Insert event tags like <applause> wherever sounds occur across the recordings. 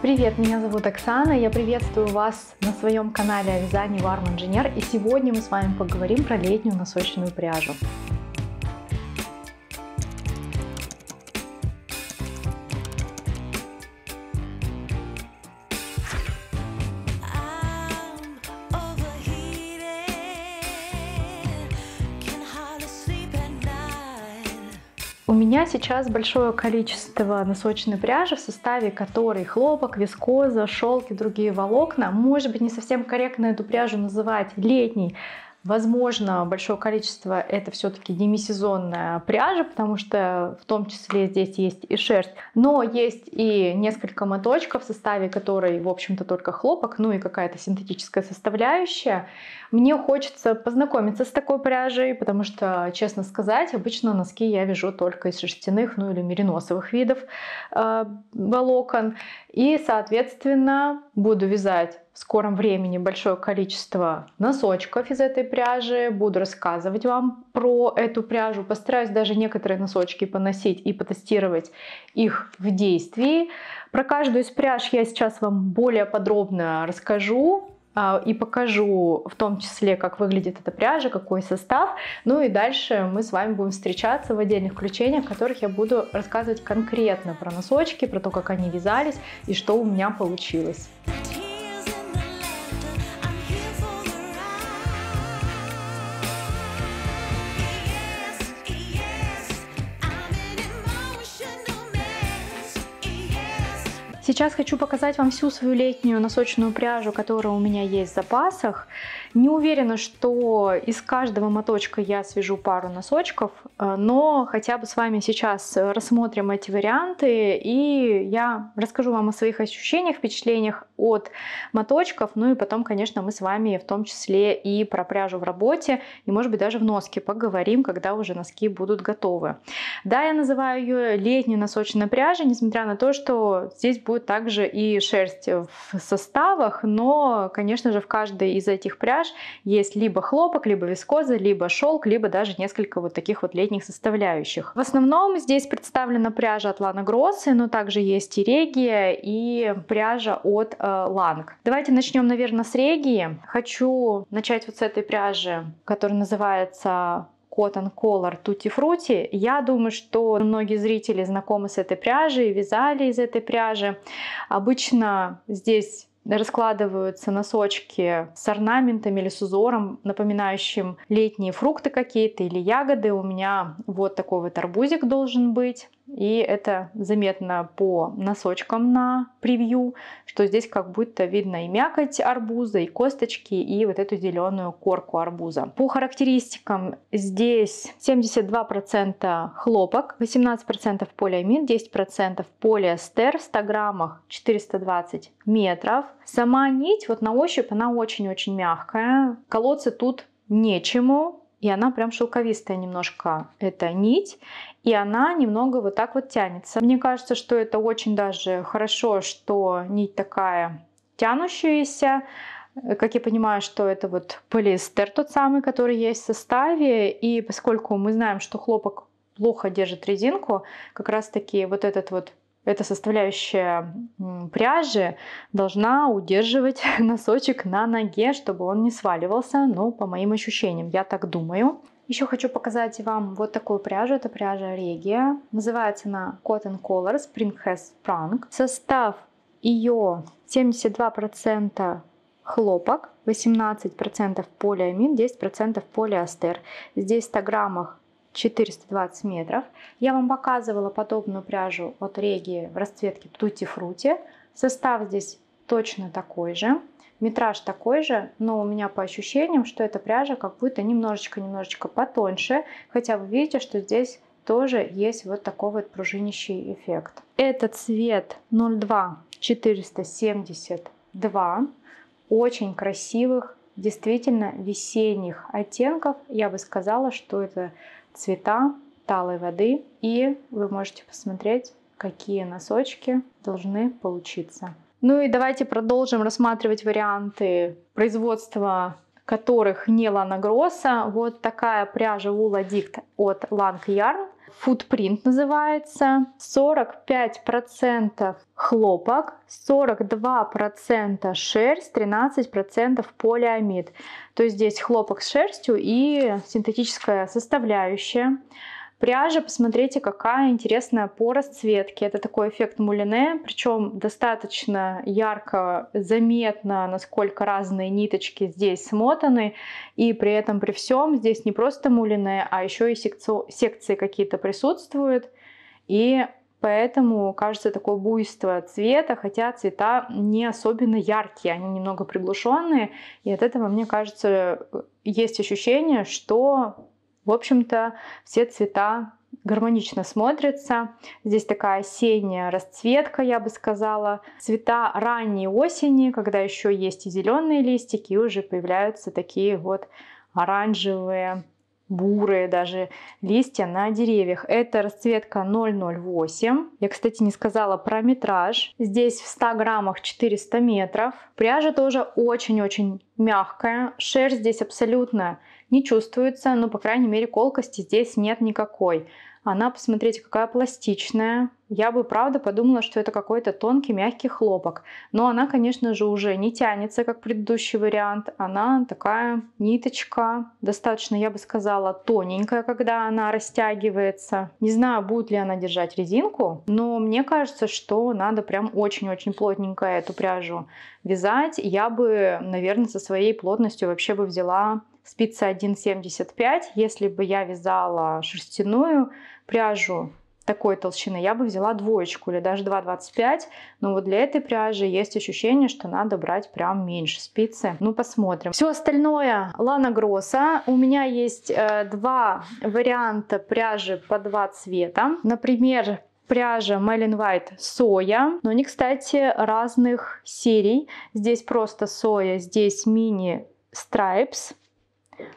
Привет, меня зовут Оксана, я приветствую вас на своем канале о вязании Варм Инженер и сегодня мы с вами поговорим про летнюю насощенную пряжу. сейчас большое количество носочной пряжи, в составе которой хлопок, вискоза, шелк и другие волокна. Может быть, не совсем корректно эту пряжу называть летней, Возможно, большое количество это все-таки демисезонная пряжа, потому что в том числе здесь есть и шерсть. Но есть и несколько моточков, в составе которой, в общем-то, только хлопок, ну и какая-то синтетическая составляющая. Мне хочется познакомиться с такой пряжей, потому что, честно сказать, обычно носки я вяжу только из шерстяных, ну или мериносовых видов э, волокон. И, соответственно, буду вязать в скором времени большое количество носочков из этой пряжи. Буду рассказывать вам про эту пряжу. Постараюсь даже некоторые носочки поносить и потестировать их в действии. Про каждую из пряж я сейчас вам более подробно расскажу а, и покажу в том числе, как выглядит эта пряжа, какой состав. Ну и дальше мы с вами будем встречаться в отдельных включениях, в которых я буду рассказывать конкретно про носочки, про то, как они вязались и что у меня получилось. Сейчас хочу показать вам всю свою летнюю носочную пряжу, которая у меня есть в запасах. Не уверена, что из каждого моточка я свяжу пару носочков, э, но хотя бы с вами сейчас рассмотрим эти варианты, и я расскажу вам о своих ощущениях, впечатлениях от моточков, ну и потом, конечно, мы с вами в том числе и про пряжу в работе, и, может быть, даже в носке поговорим, когда уже носки будут готовы. Да, я называю ее летней носочной пряжей, несмотря на то, что здесь будет также и шерсть в составах, но, конечно же, в каждой из этих пряж пряж есть либо хлопок, либо вискоза, либо шелк, либо даже несколько вот таких вот летних составляющих. В основном здесь представлена пряжа от Lana Grossi, но также есть и регия, и пряжа от э, Ланг. Давайте начнем, наверное, с регии. Хочу начать вот с этой пряжи, которая называется Cotton Color Tutti Frutti. Я думаю, что многие зрители знакомы с этой пряжей, вязали из этой пряжи. Обычно здесь раскладываются носочки с орнаментами или с узором, напоминающим летние фрукты какие-то или ягоды. У меня вот такой вот арбузик должен быть. И это заметно по носочкам на превью, что здесь как будто видно и мякоть арбуза, и косточки, и вот эту зеленую корку арбуза. По характеристикам здесь 72% хлопок, 18% полиамин, 10% полиэстер в 100 граммах 420 метров. Сама нить вот на ощупь она очень-очень мягкая. Колодцы тут нечему, и она прям шелковистая немножко, эта нить и она немного вот так вот тянется. Мне кажется, что это очень даже хорошо, что нить такая тянущаяся. Как я понимаю, что это вот полиэстер тот самый, который есть в составе, и поскольку мы знаем, что хлопок плохо держит резинку, как раз таки вот этот вот эта составляющая пряжи должна удерживать <laughs> носочек на ноге, чтобы он не сваливался, ну, по моим ощущениям, я так думаю. Еще хочу показать вам вот такую пряжу. Это пряжа Regia. Называется она Cotton Color Spring Has Prank. Состав ее 72% хлопок, 18% полиамин, 10% полиастер. Здесь в 100 граммах 420 метров. Я вам показывала подобную пряжу от Regia в расцветке Тути Фрути. Состав здесь точно такой же. Метраж такой же, но у меня по ощущениям, что эта пряжа как будто немножечко-немножечко потоньше. Хотя вы видите, что здесь тоже есть вот такой вот пружинищий эффект. Этот цвет 02472 Очень красивых, действительно весенних оттенков. Я бы сказала, что это цвета талой воды. И вы можете посмотреть, какие носочки должны получиться. Ну и давайте продолжим рассматривать варианты производства которых не гросса. Вот такая пряжа Wool Addict от Ланг Ярн. Футпринт называется. 45% хлопок, 42% шерсть, 13% полиамид. То есть здесь хлопок с шерстью и синтетическая составляющая. Пряжа, посмотрите, какая интересная по расцветке. Это такой эффект мулине, причем достаточно ярко заметно, насколько разные ниточки здесь смотаны. И при этом, при всем, здесь не просто мулине, а еще и секции какие-то присутствуют. И поэтому кажется такое буйство цвета, хотя цвета не особенно яркие, они немного приглушенные, и от этого, мне кажется, есть ощущение, что в общем-то, все цвета гармонично смотрятся. Здесь такая осенняя расцветка, я бы сказала. Цвета ранней осени, когда еще есть и зеленые листики, и уже появляются такие вот оранжевые, бурые даже листья на деревьях. Это расцветка 008. Я, кстати, не сказала про метраж. Здесь в 100 граммах 400 метров. Пряжа тоже очень-очень мягкая. Шерсть здесь абсолютно не чувствуется, но ну, по крайней мере, колкости здесь нет никакой. Она, посмотрите, какая пластичная. Я бы, правда, подумала, что это какой-то тонкий мягкий хлопок. Но она, конечно же, уже не тянется, как предыдущий вариант. Она такая ниточка, достаточно, я бы сказала, тоненькая, когда она растягивается. Не знаю, будет ли она держать резинку, но мне кажется, что надо прям очень-очень плотненько эту пряжу вязать. Я бы, наверное, со своей плотностью вообще бы взяла спица 1,75. Если бы я вязала шерстяную пряжу такой толщины, я бы взяла двоечку или даже 2,25. Но вот для этой пряжи есть ощущение, что надо брать прям меньше спицы. Ну, посмотрим. Все остальное Лана Гросса. У меня есть э, два варианта пряжи по два цвета. Например, пряжа Melon вайт соя, но они, кстати, разных серий. Здесь просто соя, здесь мини Stripes.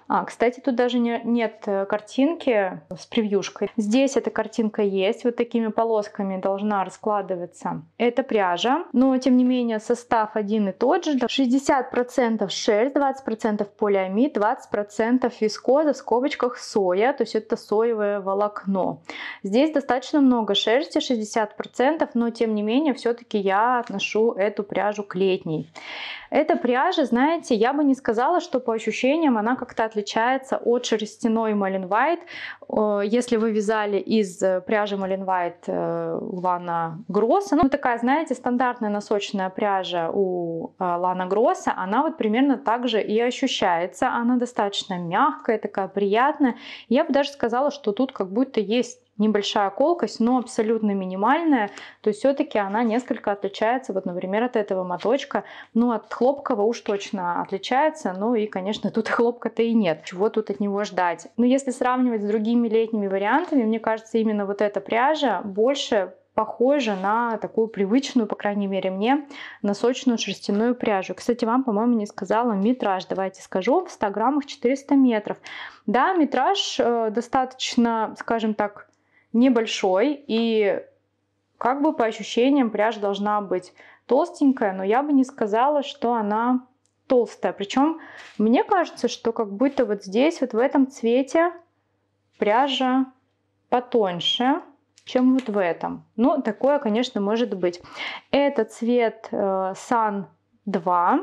А, кстати, тут даже не, нет э, картинки с превьюшкой. Здесь эта картинка есть, вот такими полосками должна раскладываться. эта пряжа, но тем не менее состав один и тот же. 60% шерсть, 20% полиамид, 20% вискоза в скобочках соя, то есть это соевое волокно. Здесь достаточно много шерсти, 60%, но тем не менее все-таки я отношу эту пряжу к летней. Эта пряжа, знаете, я бы не сказала, что по ощущениям она как-то отличается от шерстяной Малинвайт. Э, если вы вязали из э, пряжи Малинвайт э, Лана Гросса, ну такая, знаете, стандартная носочная пряжа у Лана Гросса, она вот примерно так же и ощущается. Она достаточно мягкая, такая приятная. Я бы даже сказала, что тут как будто есть небольшая колкость, но абсолютно минимальная, то есть все-таки она несколько отличается, вот, например, от этого моточка, ну, от хлопкового уж точно отличается, ну, и, конечно, тут <laughs> хлопка-то и нет, чего тут от него ждать. Но ну, если сравнивать с другими летними вариантами, мне кажется, именно вот эта пряжа больше похоже на такую привычную, по крайней мере мне, носочную сочную шерстяную пряжу. Кстати, вам, по-моему, не сказала метраж, давайте скажу, в 100 граммах 400 метров. Да, метраж э, достаточно, скажем так, небольшой, и как бы по ощущениям пряжа должна быть толстенькая, но я бы не сказала, что она толстая. Причем мне кажется, что как будто вот здесь, вот в этом цвете пряжа потоньше, чем вот в этом. Ну, такое, конечно, может быть. Это цвет э, Sun 2,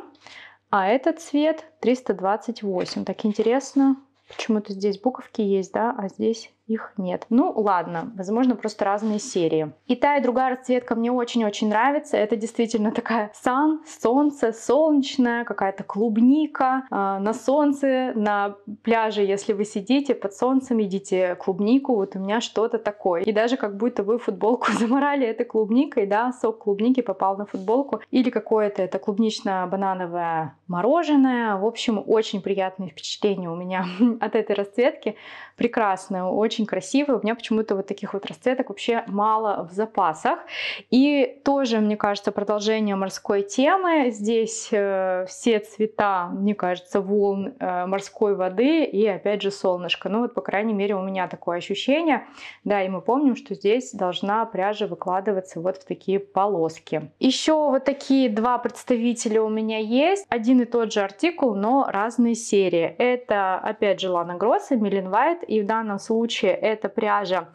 а этот цвет 328. Так интересно, почему-то здесь буковки есть, да, а здесь их нет. Ну ладно, возможно, просто разные серии. И та, и другая расцветка мне очень-очень нравится. Это действительно такая сан, солнце, солнечная, какая-то клубника э, на солнце, на пляже, если вы сидите под солнцем, едите клубнику, вот у меня что-то такое. И даже как будто вы футболку <laughs> заморали этой клубникой, да, сок клубники попал на футболку. Или какое-то это клубнично-банановое мороженое. В общем, очень приятные впечатления у меня <laughs> от этой расцветки. Прекрасная, очень очень красивые. У меня почему-то вот таких вот расцветок вообще мало в запасах. И тоже, мне кажется, продолжение морской темы. Здесь э, все цвета, мне кажется, волн э, морской воды и опять же солнышко. Ну вот, по крайней мере, у меня такое ощущение. Да, и мы помним, что здесь должна пряжа выкладываться вот в такие полоски. Еще вот такие два представителя у меня есть. Один и тот же артикул, но разные серии. Это, опять же, Лана Гросса, Милен Вайт. И в данном случае это пряжа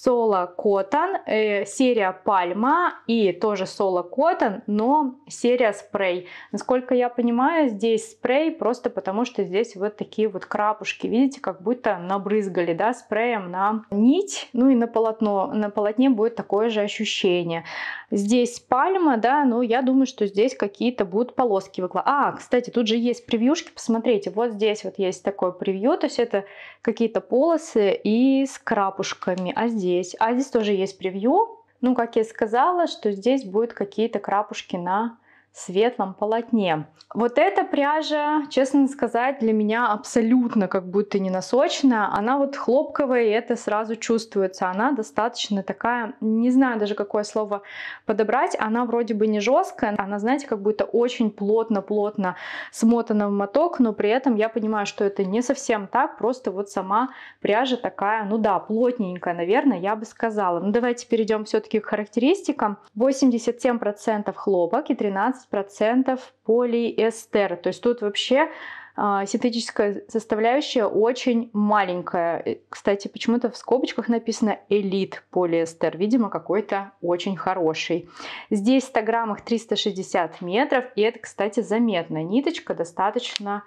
Соло Котан, э, серия Пальма и тоже Соло Котан, но серия спрей. Насколько я понимаю, здесь спрей просто потому, что здесь вот такие вот крапушки, видите, как будто набрызгали, да, спреем на нить, ну и на полотно. На полотне будет такое же ощущение. Здесь пальма, да, но ну, я думаю, что здесь какие-то будут полоски выкладывать. А, кстати, тут же есть превьюшки, посмотрите, вот здесь вот есть такое превью, то есть это какие-то полосы и с крапушками, а здесь здесь. А здесь тоже есть превью. Ну, как я сказала, что здесь будут какие-то крапушки на светлом полотне. Вот эта пряжа, честно сказать, для меня абсолютно как будто не носочная. Она вот хлопковая, и это сразу чувствуется. Она достаточно такая, не знаю даже какое слово подобрать. Она вроде бы не жесткая, она, знаете, как будто очень плотно-плотно смотана в моток, но при этом я понимаю, что это не совсем так, просто вот сама пряжа такая, ну да, плотненькая, наверное, я бы сказала. Ну давайте перейдем все-таки к характеристикам. 87% хлопок и 13 12% полиэстер. То есть тут вообще а, синтетическая составляющая очень маленькая. Кстати, почему-то в скобочках написано «элит полиэстер». Видимо, какой-то очень хороший. Здесь в 100 граммах 360 метров. И это, кстати, заметно. Ниточка достаточно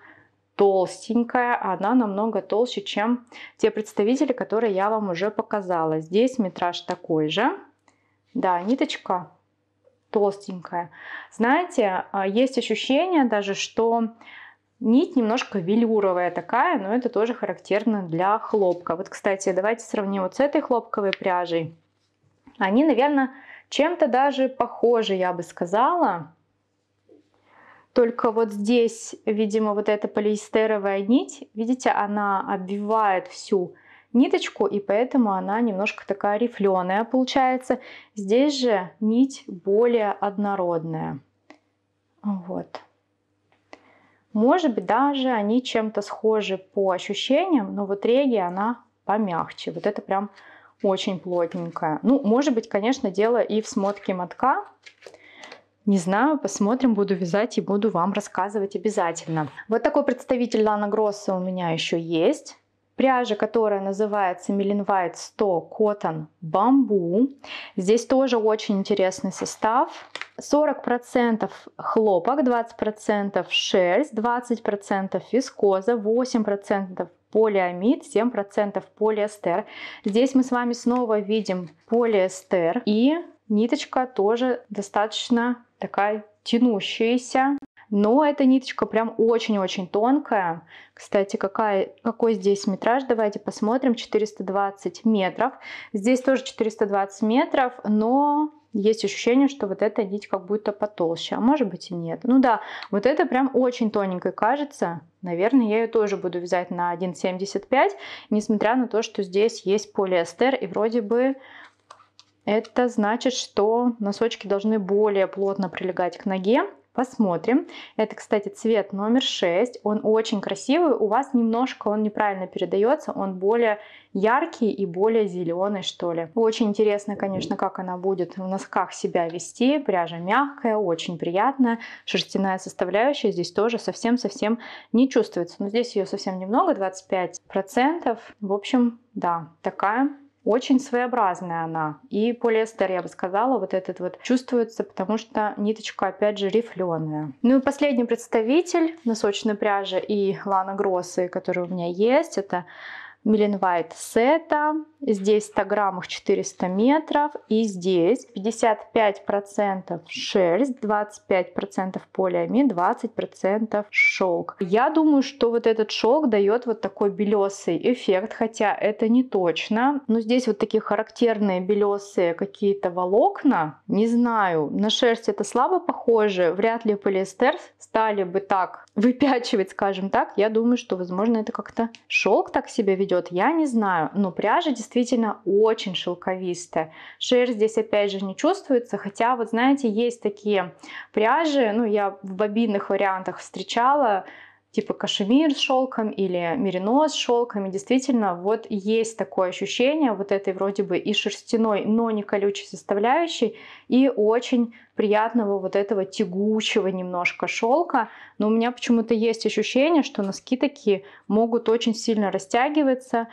толстенькая, а она намного толще, чем те представители, которые я вам уже показала. Здесь метраж такой же. Да, ниточка толстенькая. Знаете, а, есть ощущение даже, что нить немножко велюровая такая, но это тоже характерно для хлопка. Вот, кстати, давайте сравним вот с этой хлопковой пряжей. Они, наверное, чем-то даже похожи, я бы сказала. Только вот здесь, видимо, вот эта полиэстеровая нить, видите, она обвивает всю ниточку, и поэтому она немножко такая рифленая получается. Здесь же нить более однородная. Вот. Может быть, даже они чем-то схожи по ощущениям, но вот реги она помягче. Вот это прям очень плотненькая. Ну, может быть, конечно, дело и в смотке мотка. Не знаю, посмотрим, буду вязать и буду вам рассказывать обязательно. Вот такой представитель Лана Гросса у меня еще есть. Пряжа, которая называется Millen 100 Cotton Bamboo. Здесь тоже очень интересный состав. 40% хлопок, 20% шерсть, 20% вискоза, 8% полиамид, 7% полиэстер. Здесь мы с вами снова видим полиэстер и ниточка тоже достаточно такая тянущаяся. Но эта ниточка прям очень-очень тонкая. Кстати, какая, какой здесь метраж? Давайте посмотрим. 420 метров. Здесь тоже 420 метров, но есть ощущение, что вот эта нить как будто потолще, а может быть и нет. Ну да, вот это прям очень тоненькой кажется. Наверное, я ее тоже буду вязать на 1,75, несмотря на то, что здесь есть полиэстер, и вроде бы это значит, что носочки должны более плотно прилегать к ноге. Посмотрим. Это, кстати, цвет номер 6. Он очень красивый. У вас немножко он неправильно передается. Он более яркий и более зеленый, что ли. Очень интересно, конечно, как она будет в носках себя вести. Пряжа мягкая, очень приятная. Шерстяная составляющая здесь тоже совсем-совсем не чувствуется. Но здесь ее совсем немного, 25%. В общем, да, такая очень своеобразная она. И полиэстер, я бы сказала, вот этот вот чувствуется, потому что ниточка, опять же, рифленая. Ну и последний представитель носочной пряжи и Лана Гроссы, который у меня есть, это Милен Вайт Сета здесь 100 граммов, 400 метров, и здесь 55% процентов шерсть, 25% процентов полиамид, 20% процентов шелк. Я думаю, что вот этот шелк дает вот такой белесый эффект, хотя это не точно. Но здесь вот такие характерные белесые какие-то волокна, не знаю, на шерсть это слабо похоже, вряд ли полиэстер стали бы так выпячивать, скажем так. Я думаю, что, возможно, это как-то шелк так себя ведет, я не знаю, но пряжа действительно действительно очень шелковистая. Шерсть здесь опять же не чувствуется, хотя вот знаете, есть такие пряжи, ну я в бобинных вариантах встречала, типа кашемир с шелком или мерино с шелками, действительно, вот есть такое ощущение вот этой вроде бы и шерстяной, но не колючей составляющей, и очень приятного вот этого тягучего немножко шелка. Но у меня почему-то есть ощущение, что носки такие могут очень сильно растягиваться,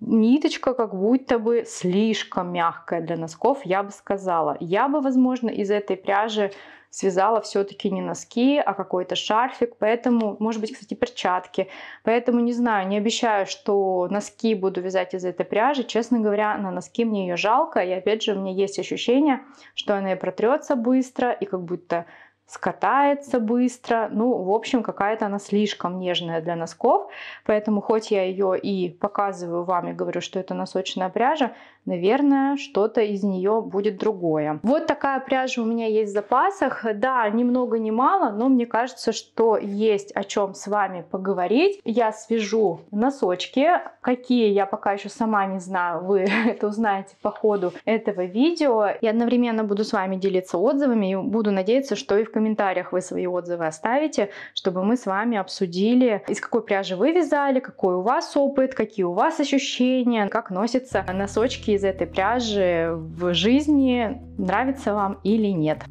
ниточка как будто бы слишком мягкая для носков, я бы сказала. Я бы, возможно, из этой пряжи связала все-таки не носки, а какой-то шарфик, поэтому, может быть, кстати, перчатки. Поэтому, не знаю, не обещаю, что носки буду вязать из этой пряжи. Честно говоря, на носки мне ее жалко, и опять же, у меня есть ощущение, что она и протрется быстро, и как будто скатается быстро. Ну, в общем, какая-то она слишком нежная для носков. Поэтому хоть я ее и показываю вам и говорю, что это носочная пряжа, наверное, что-то из нее будет другое. Вот такая пряжа у меня есть в запасах. Да, ни много ни мало, но мне кажется, что есть о чем с вами поговорить. Я свяжу носочки, какие я пока еще сама не знаю, вы <laughs> это узнаете по ходу этого видео. И одновременно буду с вами делиться отзывами и буду надеяться, что и в комментариях вы свои отзывы оставите, чтобы мы с вами обсудили, из какой пряжи вы вязали, какой у вас опыт, какие у вас ощущения, как носятся носочки из этой пряжи в жизни, нравится вам или нет.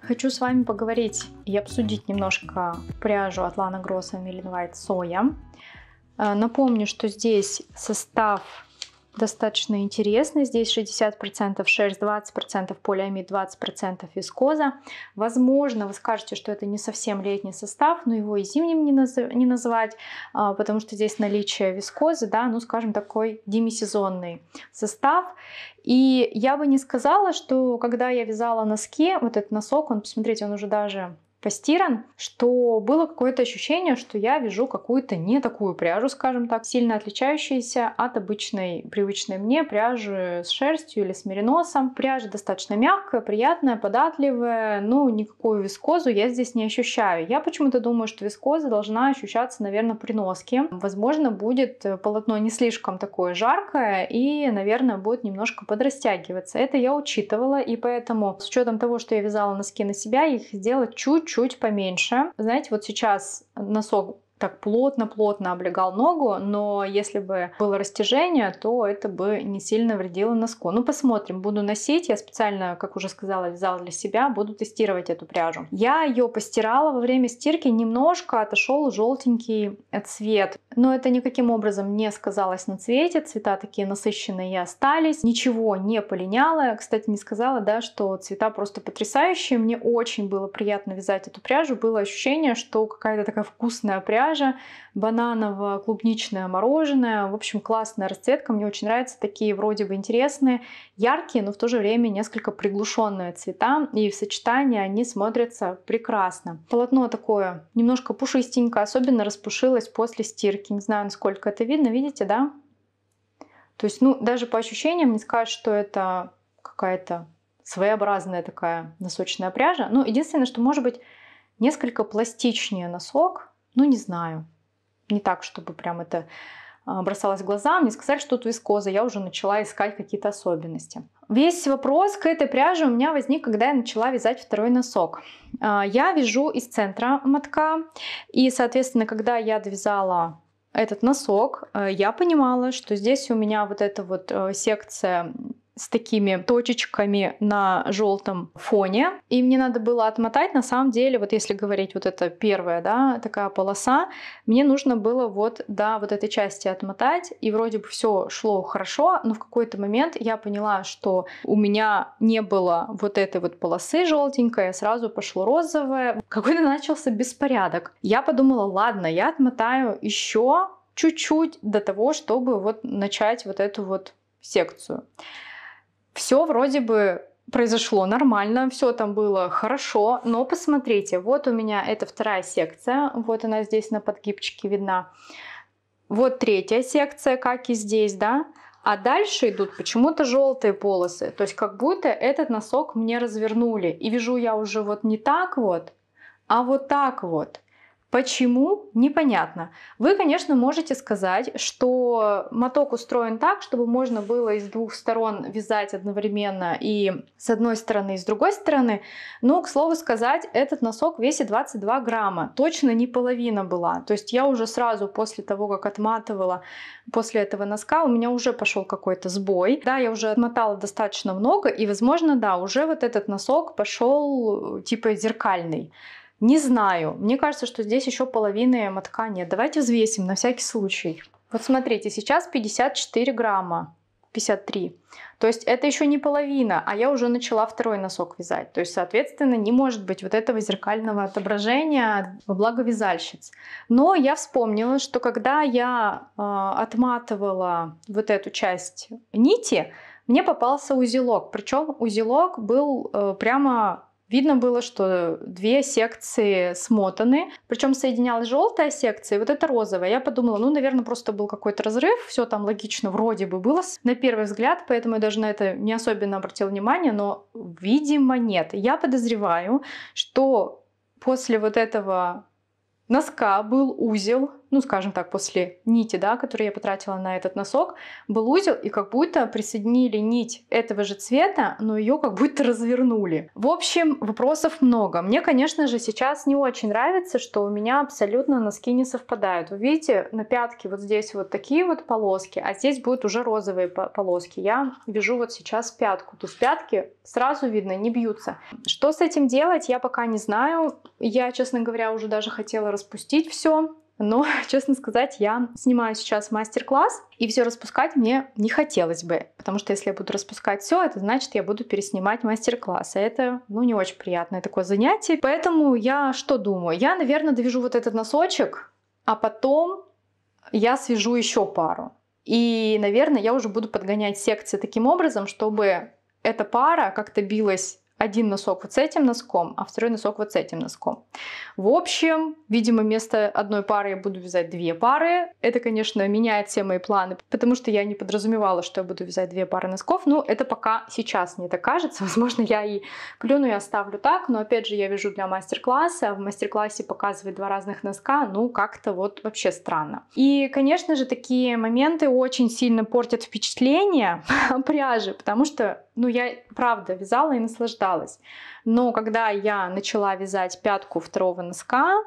Хочу с вами поговорить и обсудить немножко пряжу Атлана Гросса Merlin White Соя. Э, напомню, что здесь состав достаточно интересный. Здесь 60% шерсть, 20% полиамид, 20% вискоза. Возможно, вы скажете, что это не совсем летний состав, но его и зимним не, наз... не называть, а, потому что здесь наличие вискозы, да, ну, скажем, такой демисезонный состав. И я бы не сказала, что когда я вязала носки, вот этот носок, он, посмотрите, он уже даже постиран, что было какое-то ощущение, что я вяжу какую-то не такую пряжу, скажем так, сильно отличающуюся от обычной, привычной мне пряжи с шерстью или с мериносом. Пряжа достаточно мягкая, приятная, податливая, ну, никакую вискозу я здесь не ощущаю. Я почему-то думаю, что вискоза должна ощущаться, наверное, при носке. Возможно, будет полотно не слишком такое жаркое и, наверное, будет немножко подрастягиваться. Это я учитывала, и поэтому с учетом того, что я вязала носки на себя, их сделать чуть чуть поменьше. Знаете, вот сейчас носок так плотно-плотно облегал ногу, но если бы было растяжение, то это бы не сильно вредило носку. Ну, посмотрим, буду носить. Я специально, как уже сказала, вязала для себя, буду тестировать эту пряжу. Я ее постирала во время стирки, немножко отошел желтенький цвет. Но это никаким образом не сказалось на цвете, цвета такие насыщенные и остались. Ничего не полиняло. Кстати, не сказала, да, что цвета просто потрясающие. Мне очень было приятно вязать эту пряжу. Было ощущение, что какая-то такая вкусная пряжа, пляжа, бананово-клубничное мороженое. В общем, классная расцветка, мне очень нравятся такие вроде бы интересные, яркие, но в то же время несколько приглушенные цвета, и в сочетании они смотрятся прекрасно. Полотно такое немножко пушистенькое, особенно распушилось после стирки. Не знаю, насколько это видно, видите, да? То есть, ну, даже по ощущениям не скажешь, что это какая-то своеобразная такая носочная пряжа. Ну, единственное, что может быть несколько пластичнее носок, ну, не знаю. Не так, чтобы прям это а, бросалось в глаза. Мне сказали, что тут вискоза. Я уже начала искать какие-то особенности. Весь вопрос к этой пряже у меня возник, когда я начала вязать второй носок. А, я вяжу из центра мотка. И, соответственно, когда я довязала этот носок, э, я понимала, что здесь у меня вот эта вот э, секция с такими точечками на желтом фоне. И мне надо было отмотать, на самом деле, вот если говорить вот это первая, да, такая полоса, мне нужно было вот до вот этой части отмотать, и вроде бы все шло хорошо, но в какой-то момент я поняла, что у меня не было вот этой вот полосы желтенькой, а сразу пошло розовое. Какой-то начался беспорядок. Я подумала, ладно, я отмотаю еще чуть-чуть до того, чтобы вот начать вот эту вот секцию все вроде бы произошло нормально, все там было хорошо, но посмотрите, вот у меня это вторая секция, вот она здесь на подгибчике видна. Вот третья секция, как и здесь, да, а дальше идут почему-то желтые полосы. То есть как будто этот носок мне развернули. И вижу я уже вот не так вот, а вот так вот. Почему? Непонятно. Вы, конечно, можете сказать, что моток устроен так, чтобы можно было из двух сторон вязать одновременно и с одной стороны, и с другой стороны. Но, к слову сказать, этот носок весит 22 грамма. Точно не половина была. То есть я уже сразу после того, как отматывала после этого носка, у меня уже пошел какой-то сбой. Да, я уже отмотала достаточно много, и, возможно, да, уже вот этот носок пошел типа зеркальный. Не знаю. Мне кажется, что здесь еще половины мотка нет. Давайте взвесим на всякий случай. Вот смотрите, сейчас 54 грамма. 53. То есть это еще не половина, а я уже начала второй носок вязать. То есть, соответственно, не может быть вот этого зеркального отображения во благо вязальщиц. Но я вспомнила, что когда я э, отматывала вот эту часть нити, мне попался узелок. Причем узелок был э, прямо Видно было, что две секции смотаны, причем соединялась желтая секция, и вот это розовая. Я подумала, ну, наверное, просто был какой-то разрыв, все там логично вроде бы было на первый взгляд, поэтому я даже на это не особенно обратила внимание, но, видимо, нет. Я подозреваю, что после вот этого носка был узел, ну, скажем так, после нити, да, которую я потратила на этот носок, был узел, и как будто присоединили нить этого же цвета, но ее как будто развернули. В общем, вопросов много. Мне, конечно же, сейчас не очень нравится, что у меня абсолютно носки не совпадают. Вы видите, на пятке вот здесь вот такие вот полоски, а здесь будут уже розовые полоски. Я вяжу вот сейчас пятку, то есть пятки сразу видно, не бьются. Что с этим делать, я пока не знаю. Я, честно говоря, уже даже хотела распустить все, но, <laughs> честно сказать, я снимаю сейчас мастер-класс, и все распускать мне не хотелось бы, потому что если я буду распускать все, это значит, я буду переснимать мастер-класс, а это, ну, не очень приятное такое занятие. Поэтому я что думаю? Я, наверное, довяжу вот этот носочек, а потом я свяжу еще пару. И, наверное, я уже буду подгонять секции таким образом, чтобы эта пара как-то билась один носок вот с этим носком, а второй носок вот с этим носком. В общем, видимо, вместо одной пары я буду вязать две пары. Это, конечно, меняет все мои планы, потому что я не подразумевала, что я буду вязать две пары носков. Ну, это пока сейчас мне так кажется. <laughs> Возможно, я и плюну и оставлю так, но, опять же, я вяжу для мастер-класса. А в мастер-классе показывать два разных носка, ну, как-то вот вообще странно. И, конечно же, такие моменты очень сильно портят впечатление <laughs> пряжи, потому что, ну, я, правда, вязала и наслаждалась осталось. Но когда я начала вязать пятку второго носка,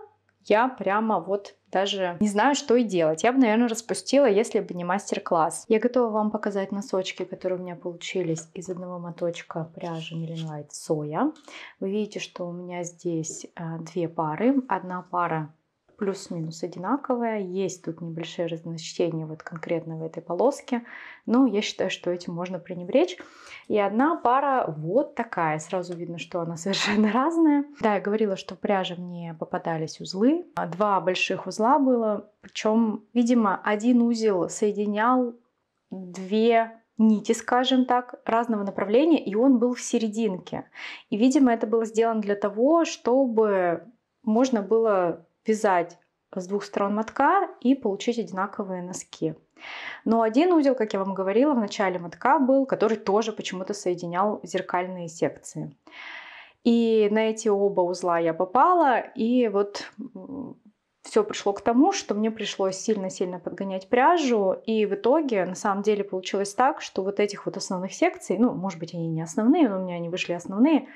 я прямо вот даже не знаю, что и делать. Я бы, наверное, распустила, если бы не мастер-класс. Я готова вам показать носочки, которые у меня получились из одного моточка пряжи Миленлайт Соя. Вы видите, что у меня здесь э, две пары. Одна пара плюс-минус одинаковая. Есть тут небольшие разночтения вот конкретно в этой полоске, но я считаю, что этим можно пренебречь. И одна пара вот такая, сразу видно, что она <laughs> совершенно разная. Да, я говорила, что в пряже мне попадались узлы. Два больших узла было, причем, видимо, один узел соединял две нити, скажем так, разного направления, и он был в серединке. И, видимо, это было сделано для того, чтобы можно было вязать с двух сторон мотка и получить одинаковые носки. Но один узел, как я вам говорила, в начале мотка был, который тоже почему-то соединял зеркальные секции. И на эти оба узла я попала, и вот все пришло к тому, что мне пришлось сильно-сильно подгонять пряжу, и в итоге на самом деле получилось так, что вот этих вот основных секций, ну, может быть, они не основные, но у меня они вышли основные,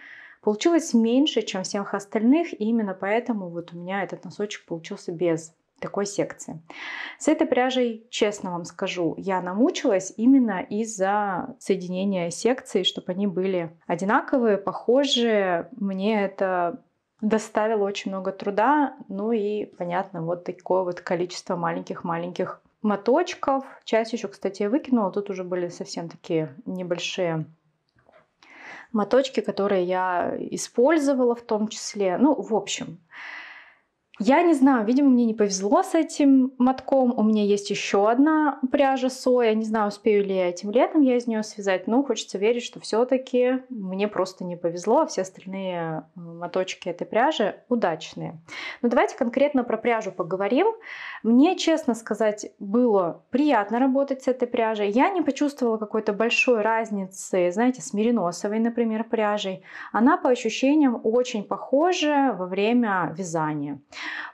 Получилось меньше, чем всех остальных, и именно поэтому вот у меня этот носочек получился без такой секции. С этой пряжей, честно вам скажу, я намучилась именно из-за соединения секций, чтобы они были одинаковые, похожие. Мне это доставило очень много труда, ну и, понятно, вот такое вот количество маленьких-маленьких моточков. Часть еще, кстати, я выкинула, тут уже были совсем такие небольшие моточки, которые я использовала в том числе. Ну, в общем, я не знаю, видимо, мне не повезло с этим мотком. У меня есть еще одна пряжа соя. Не знаю, успею ли я этим летом я из нее связать. Но хочется верить, что все-таки мне просто не повезло, а все остальные э, моточки этой пряжи удачные. Но давайте конкретно про пряжу поговорим. Мне, честно сказать, было приятно работать с этой пряжей. Я не почувствовала какой-то большой разницы, знаете, с мериносовой, например, пряжей. Она по ощущениям очень похожа во время вязания.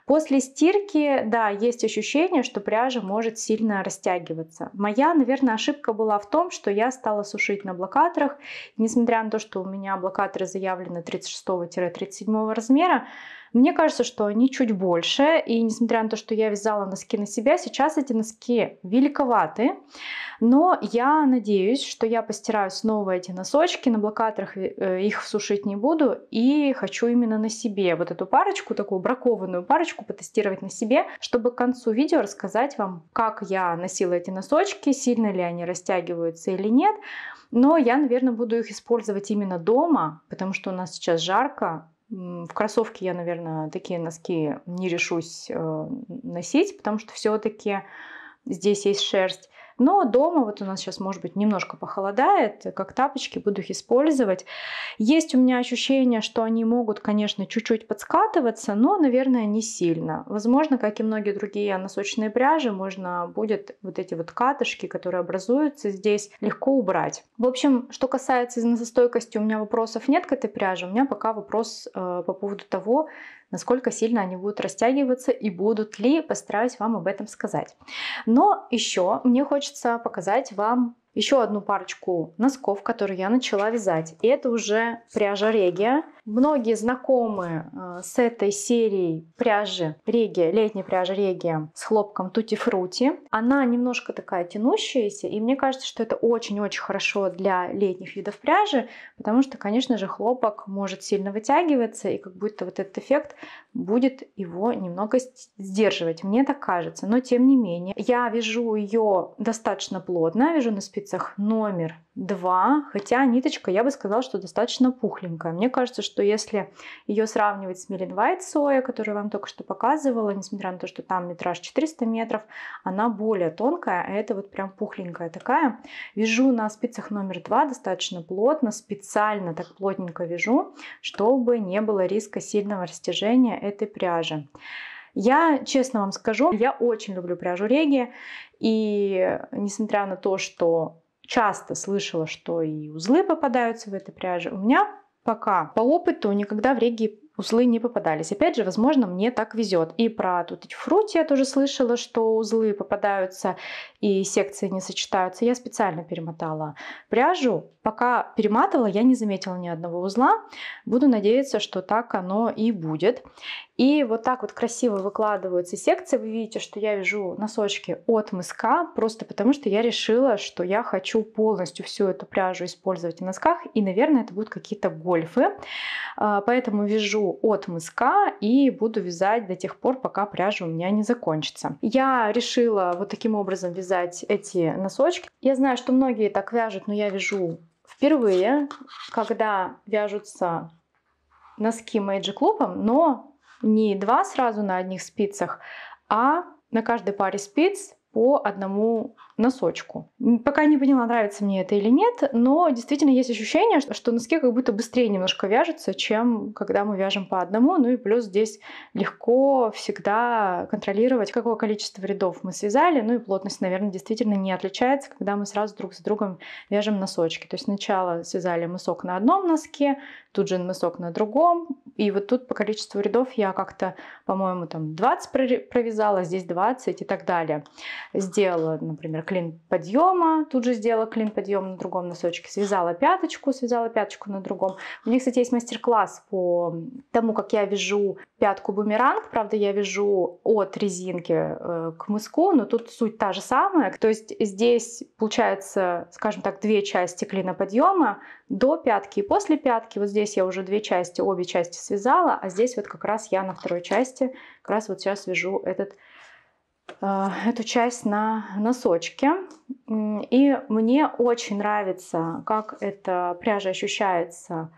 После стирки, да, есть ощущение, что пряжа может сильно растягиваться. Моя, наверное, ошибка была в том, что я стала сушить на блокаторах. Несмотря на то, что у меня блокаторы заявлены 36-37 размера, мне кажется, что они чуть больше. И несмотря на то, что я вязала носки на себя, сейчас эти носки великоваты. Но я надеюсь, что я постираю снова эти носочки, на блокаторах э, э, их сушить не буду, и хочу именно на себе вот эту парочку, такую бракованную парочку потестировать на себе, чтобы к концу видео рассказать вам, как я носила эти носочки, сильно ли они растягиваются или нет. Но я, наверное, буду их использовать именно дома, потому что у нас сейчас жарко, в кроссовке я, наверное, такие носки не решусь э, носить, потому что все-таки здесь есть шерсть. Но дома, вот у нас сейчас, может быть, немножко похолодает, э, как тапочки буду их использовать. Есть у меня ощущение, что они могут, конечно, чуть-чуть подскатываться, но, наверное, не сильно. Возможно, как и многие другие носочные пряжи, можно будет вот эти вот катышки, которые образуются здесь, легко убрать. В общем, что касается износостойкости, у меня вопросов нет к этой пряже. У меня пока вопрос э, по поводу того, насколько сильно они будут растягиваться и будут ли, постараюсь вам об этом сказать. Но еще мне хочется показать вам еще одну парочку носков, которые я начала вязать. И это уже пряжа регия. Многие знакомы э, с этой серией пряжи Реги, летней пряжи Реги с хлопком Тути Фрути. Она немножко такая тянущаяся, и мне кажется, что это очень-очень хорошо для летних видов пряжи, потому что, конечно же, хлопок может сильно вытягиваться, и как будто вот этот эффект будет его немного сдерживать. Мне так кажется, но тем не менее. Я вяжу ее достаточно плотно, вяжу на спицах номер два, хотя ниточка, я бы сказала, что достаточно пухленькая. Мне кажется, что если ее сравнивать с Милин White соя, которую я вам только что показывала, несмотря на то, что там метраж 400 метров, она более тонкая, а это вот прям пухленькая такая. Вяжу на спицах номер два достаточно плотно, специально так плотненько вяжу, чтобы не было риска сильного растяжения этой пряжи. Я, честно вам скажу, я очень люблю пряжу реги, и несмотря на то, что часто слышала, что и узлы попадаются в этой пряже. У меня пока по опыту никогда в реги узлы не попадались. Опять же, возможно, мне так везет. И про тут фрути я тоже слышала, что узлы попадаются и секции не сочетаются. Я специально перемотала пряжу Пока перематывала, я не заметила ни одного узла. Буду надеяться, что так оно и будет. И вот так вот красиво выкладываются секции. Вы видите, что я вяжу носочки от мыска, просто потому что я решила, что я хочу полностью всю эту пряжу использовать в носках. И, наверное, это будут какие-то гольфы. А, поэтому вяжу от мыска и буду вязать до тех пор, пока пряжа у меня не закончится. Я решила вот таким образом вязать эти носочки. Я знаю, что многие так вяжут, но я вяжу Впервые, когда вяжутся носки Magic клубом, но не два сразу на одних спицах, а на каждой паре спиц по одному носочку. Пока не поняла, нравится мне это или нет, но действительно есть ощущение, что носки как будто быстрее немножко вяжутся, чем когда мы вяжем по одному. Ну и плюс здесь легко всегда контролировать, какое количество рядов мы связали. Ну и плотность, наверное, действительно не отличается, когда мы сразу друг с другом вяжем носочки. То есть сначала связали мысок на одном носке, тут же мысок на другом. И вот тут по количеству рядов я как-то, по-моему, там 20 провязала, а здесь 20 и так далее. Сделала, например, клин подъема, тут же сделала клин подъем на другом носочке, связала пяточку, связала пяточку на другом. У них, кстати, есть мастер-класс по тому, как я вяжу пятку бумеранг. Правда, я вяжу от резинки э, к мыску, но тут суть та же самая. То есть здесь получается, скажем так, две части клина подъема до пятки и после пятки. Вот здесь я уже две части, обе части связала, а здесь вот как раз я на второй части как раз вот сейчас вяжу этот Э, эту часть на носочке. И мне очень нравится, как эта пряжа ощущается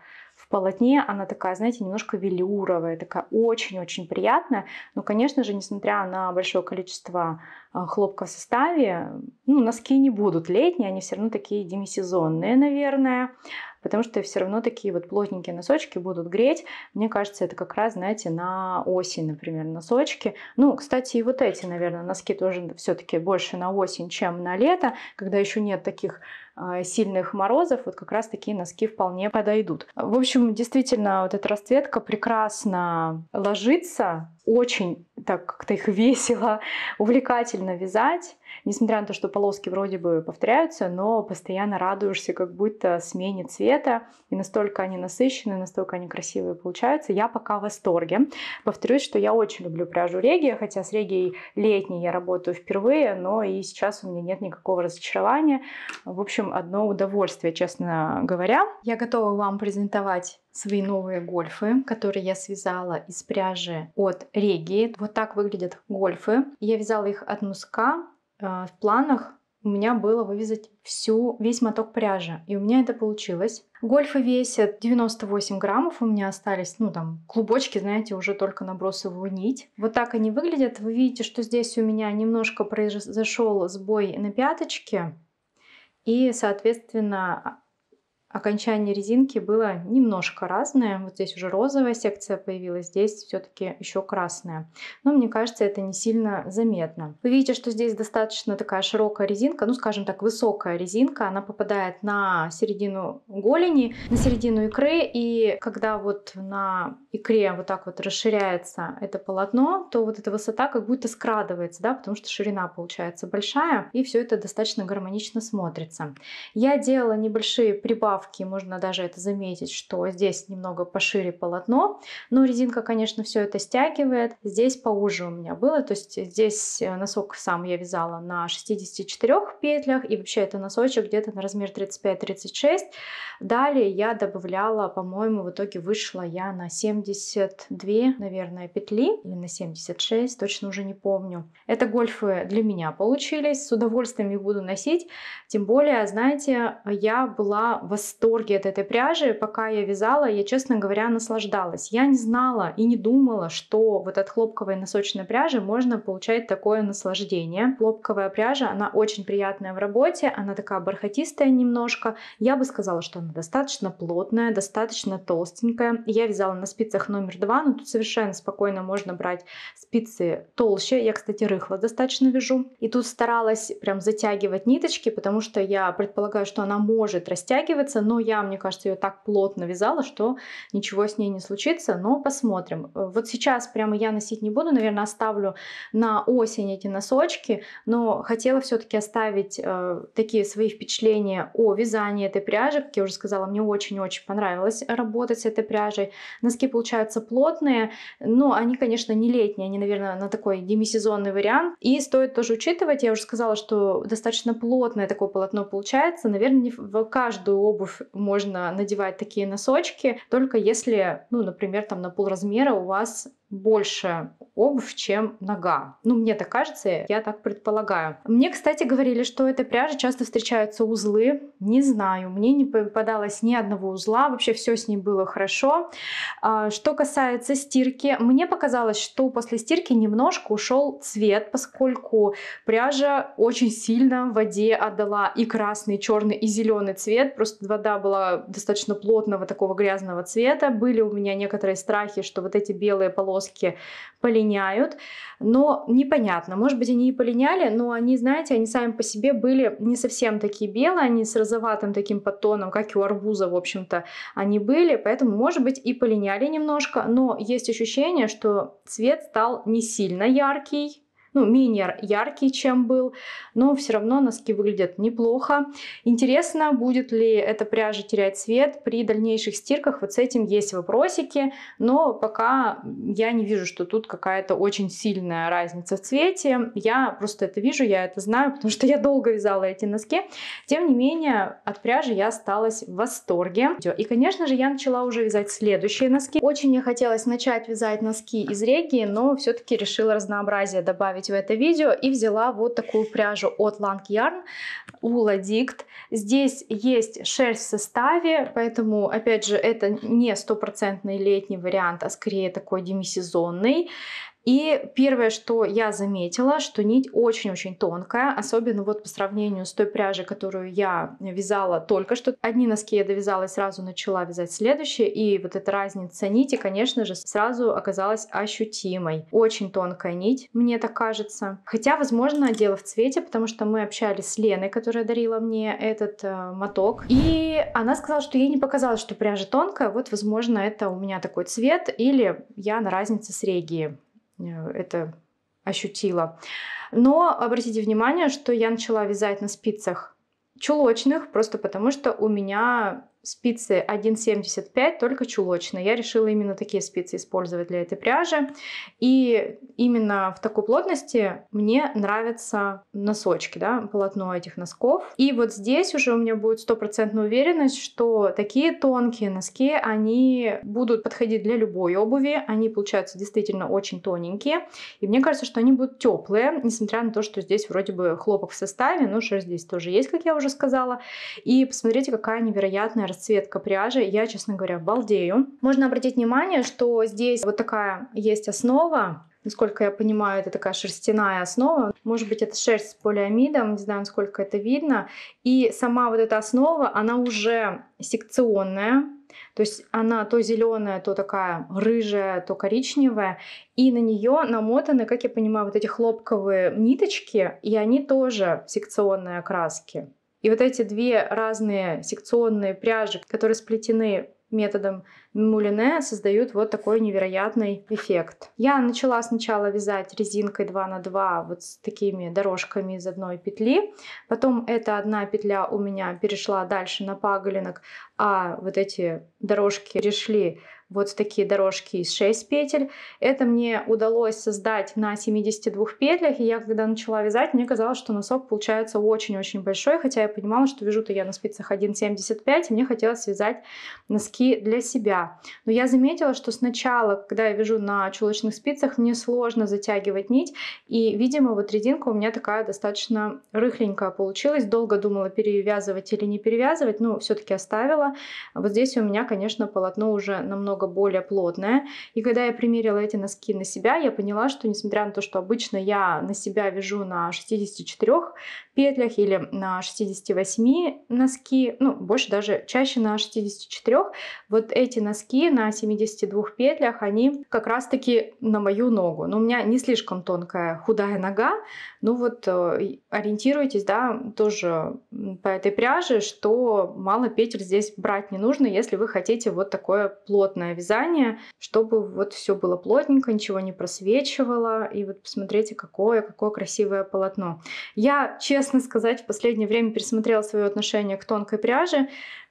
полотне она такая, знаете, немножко велюровая, такая очень-очень приятная. Но, конечно же, несмотря на большое количество а, хлопка в составе, ну, носки не будут летние, они все равно такие демисезонные, наверное, потому что все равно такие вот плотненькие носочки будут греть. Мне кажется, это как раз, знаете, на осень, например, носочки. Ну, кстати, и вот эти, наверное, носки тоже все-таки больше на осень, чем на лето, когда еще нет таких а, сильных морозов, вот как раз такие носки вполне подойдут. В общем, действительно, вот эта расцветка прекрасно ложится, очень так как-то их <laughs> весело, увлекательно вязать. Несмотря на то, что полоски вроде бы повторяются, но постоянно радуешься как будто смене цвета, и настолько они насыщенные, настолько они красивые получаются. Я пока в восторге. Повторюсь, что я очень люблю пряжу реги, хотя с регией летней я работаю впервые, но и сейчас у меня нет никакого разочарования. В общем, одно удовольствие, честно говоря. Я готова вам презентовать свои новые гольфы, которые я связала из пряжи от Реги. Вот так выглядят гольфы. Я вязала их от муска Э, в планах у меня было вывязать всю, весь моток пряжи. И у меня это получилось. Гольфы весят 98 граммов. У меня остались, ну там, клубочки, знаете, уже только набросовую нить. Вот так они выглядят. Вы видите, что здесь у меня немножко произошел сбой на пяточке. И, соответственно, окончание резинки было немножко разное. Вот здесь уже розовая секция появилась, здесь все-таки еще красная. Но мне кажется, это не сильно заметно. Вы видите, что здесь достаточно такая широкая резинка, ну скажем так, высокая резинка. Она попадает на середину голени, на середину икры. И когда вот на икре вот так вот расширяется это полотно, то вот эта высота как будто скрадывается, да, потому что ширина получается большая. И все это достаточно гармонично смотрится. Я делала небольшие прибавки добавки, можно даже это заметить, что здесь немного пошире полотно, но резинка, конечно, все это стягивает. Здесь поуже у меня было, то есть здесь э, носок сам я вязала на 64 петлях, и вообще это носочек где-то на размер 35-36. Далее я добавляла, по-моему, в итоге вышла я на 72, наверное, петли, или на 76, точно уже не помню. Это гольфы для меня получились, с удовольствием их буду носить, тем более, знаете, я была восхищена восторге от этой пряжи. Пока я вязала, я, честно говоря, наслаждалась. Я не знала и не думала, что вот от хлопковой носочной пряжи можно получать такое наслаждение. Хлопковая пряжа, она очень приятная в работе, она такая бархатистая немножко. Я бы сказала, что она достаточно плотная, достаточно толстенькая. Я вязала на спицах номер два, но тут совершенно спокойно можно брать спицы толще. Я, кстати, рыхло достаточно вяжу. И тут старалась прям затягивать ниточки, потому что я предполагаю, что она может растягиваться, случится, но я, мне кажется, ее так плотно вязала, что ничего с ней не случится, но посмотрим. Э, вот сейчас прямо я носить не буду, наверное, оставлю на осень эти носочки, но хотела все-таки оставить э, такие свои впечатления о вязании этой пряжи. Как я уже сказала, мне очень-очень понравилось работать с этой пряжей. Носки получаются плотные, но они, конечно, не летние, они, наверное, на такой демисезонный вариант. И стоит тоже учитывать, я уже сказала, что достаточно плотное такое полотно получается. Наверное, не в каждую обувь обувь можно надевать такие носочки, только если, ну, например, там на полразмера у вас больше обувь, чем нога. Ну, мне так кажется, я так предполагаю. Мне, кстати, говорили, что этой пряжи часто встречаются узлы. Не знаю, мне не попадалось ни одного узла, вообще все с ней было хорошо. А, что касается стирки, мне показалось, что после стирки немножко ушел цвет, поскольку пряжа очень сильно в воде отдала и красный, и черный, и зеленый цвет. Просто вода была достаточно плотного такого грязного цвета. Были у меня некоторые страхи, что вот эти белые полосы полоски полиняют. Но непонятно, может быть, они и полиняли, но они, знаете, они сами по себе были не совсем такие белые, они с розоватым таким подтоном, как и у арбуза, в общем-то, они были, поэтому, может быть, и полиняли немножко, но есть ощущение, что цвет стал не сильно яркий, ну, менее яркий, чем был, но все равно носки выглядят неплохо. Интересно, будет ли эта пряжа терять цвет при дальнейших стирках, вот с этим есть вопросики, но пока я не вижу, что тут какая-то очень сильная разница в цвете, я просто это вижу, я это знаю, <laughs> потому что я долго вязала эти носки, тем не менее от пряжи я осталась в восторге. И, конечно же, я начала уже вязать следующие носки. Очень мне хотелось начать вязать носки из реги, но все-таки решила разнообразие добавить добавить в это видео. И взяла вот такую пряжу от Lang Yarn, Ula Dict. Здесь есть шерсть в составе, поэтому, опять же, это не стопроцентный летний вариант, а скорее такой демисезонный. И первое, что я заметила, что нить очень-очень тонкая, особенно вот по сравнению с той пряжей, которую я вязала только что. Одни носки я довязала и сразу начала вязать следующие, и вот эта разница нити, конечно же, сразу оказалась ощутимой. Очень тонкая нить, мне так кажется. Хотя, возможно, дело в цвете, потому что мы общались с Леной, которая дарила мне этот э, моток, и она сказала, что ей не показалось, что пряжа тонкая, вот, возможно, это у меня такой цвет, или я на разнице с Регией Э, это ощутила. Но обратите внимание, что я начала вязать на спицах чулочных, просто потому что у меня спицы 1,75, только чулочные. Я решила именно такие спицы использовать для этой пряжи. И именно в такой плотности мне нравятся носочки, да, полотно этих носков. И вот здесь уже у меня будет стопроцентная уверенность, что такие тонкие носки, они будут подходить для любой обуви. Они получаются действительно очень тоненькие. И мне кажется, что они будут теплые, несмотря на то, что здесь вроде бы хлопок в составе, но шерсть здесь тоже есть, как я уже сказала. И посмотрите, какая невероятная расцветка пряжи. Я, честно говоря, балдею. Можно обратить внимание, что здесь вот такая есть основа, Насколько я понимаю, это такая шерстяная основа. Может быть, это шерсть с полиамидом, не знаю, насколько это видно. И сама вот эта основа, она уже секционная. То есть она то зеленая, то такая рыжая, то коричневая. И на нее намотаны, как я понимаю, вот эти хлопковые ниточки. И они тоже секционные окраски. И вот эти две разные секционные пряжи, которые сплетены методом мулине создают вот такой невероятный эффект. Я начала сначала вязать резинкой 2 на 2 вот с такими дорожками из одной петли. Потом эта одна петля у меня перешла дальше на паголинок, а вот эти дорожки перешли вот такие дорожки из 6 петель. Это мне удалось создать на 72 петлях, и я когда начала вязать, мне казалось, что носок получается очень-очень большой, хотя я понимала, что вяжу-то я на спицах 1,75, и мне хотелось связать носки для себя. Но я заметила, что сначала, когда я вяжу на чулочных спицах, мне сложно затягивать нить, и, видимо, вот резинка у меня такая достаточно рыхленькая получилась, долго думала, перевязывать или не перевязывать, но все-таки оставила. Вот здесь у меня, конечно, полотно уже намного намного более плотная. И когда я примерила эти носки на себя, я поняла, что несмотря на то, что обычно я на себя вяжу на 64 петлях или на 68 носки, ну, больше даже чаще на 64, вот эти носки на 72 петлях, они как раз-таки на мою ногу. Но у меня не слишком тонкая худая нога, ну вот э, ориентируйтесь, да, тоже по этой пряже, что мало петель здесь брать не нужно, если вы хотите вот такое плотное вязание, чтобы вот все было плотненько, ничего не просвечивало. И вот посмотрите, какое, какое красивое полотно. Я, честно сказать, в последнее время пересмотрела свое отношение к тонкой пряже,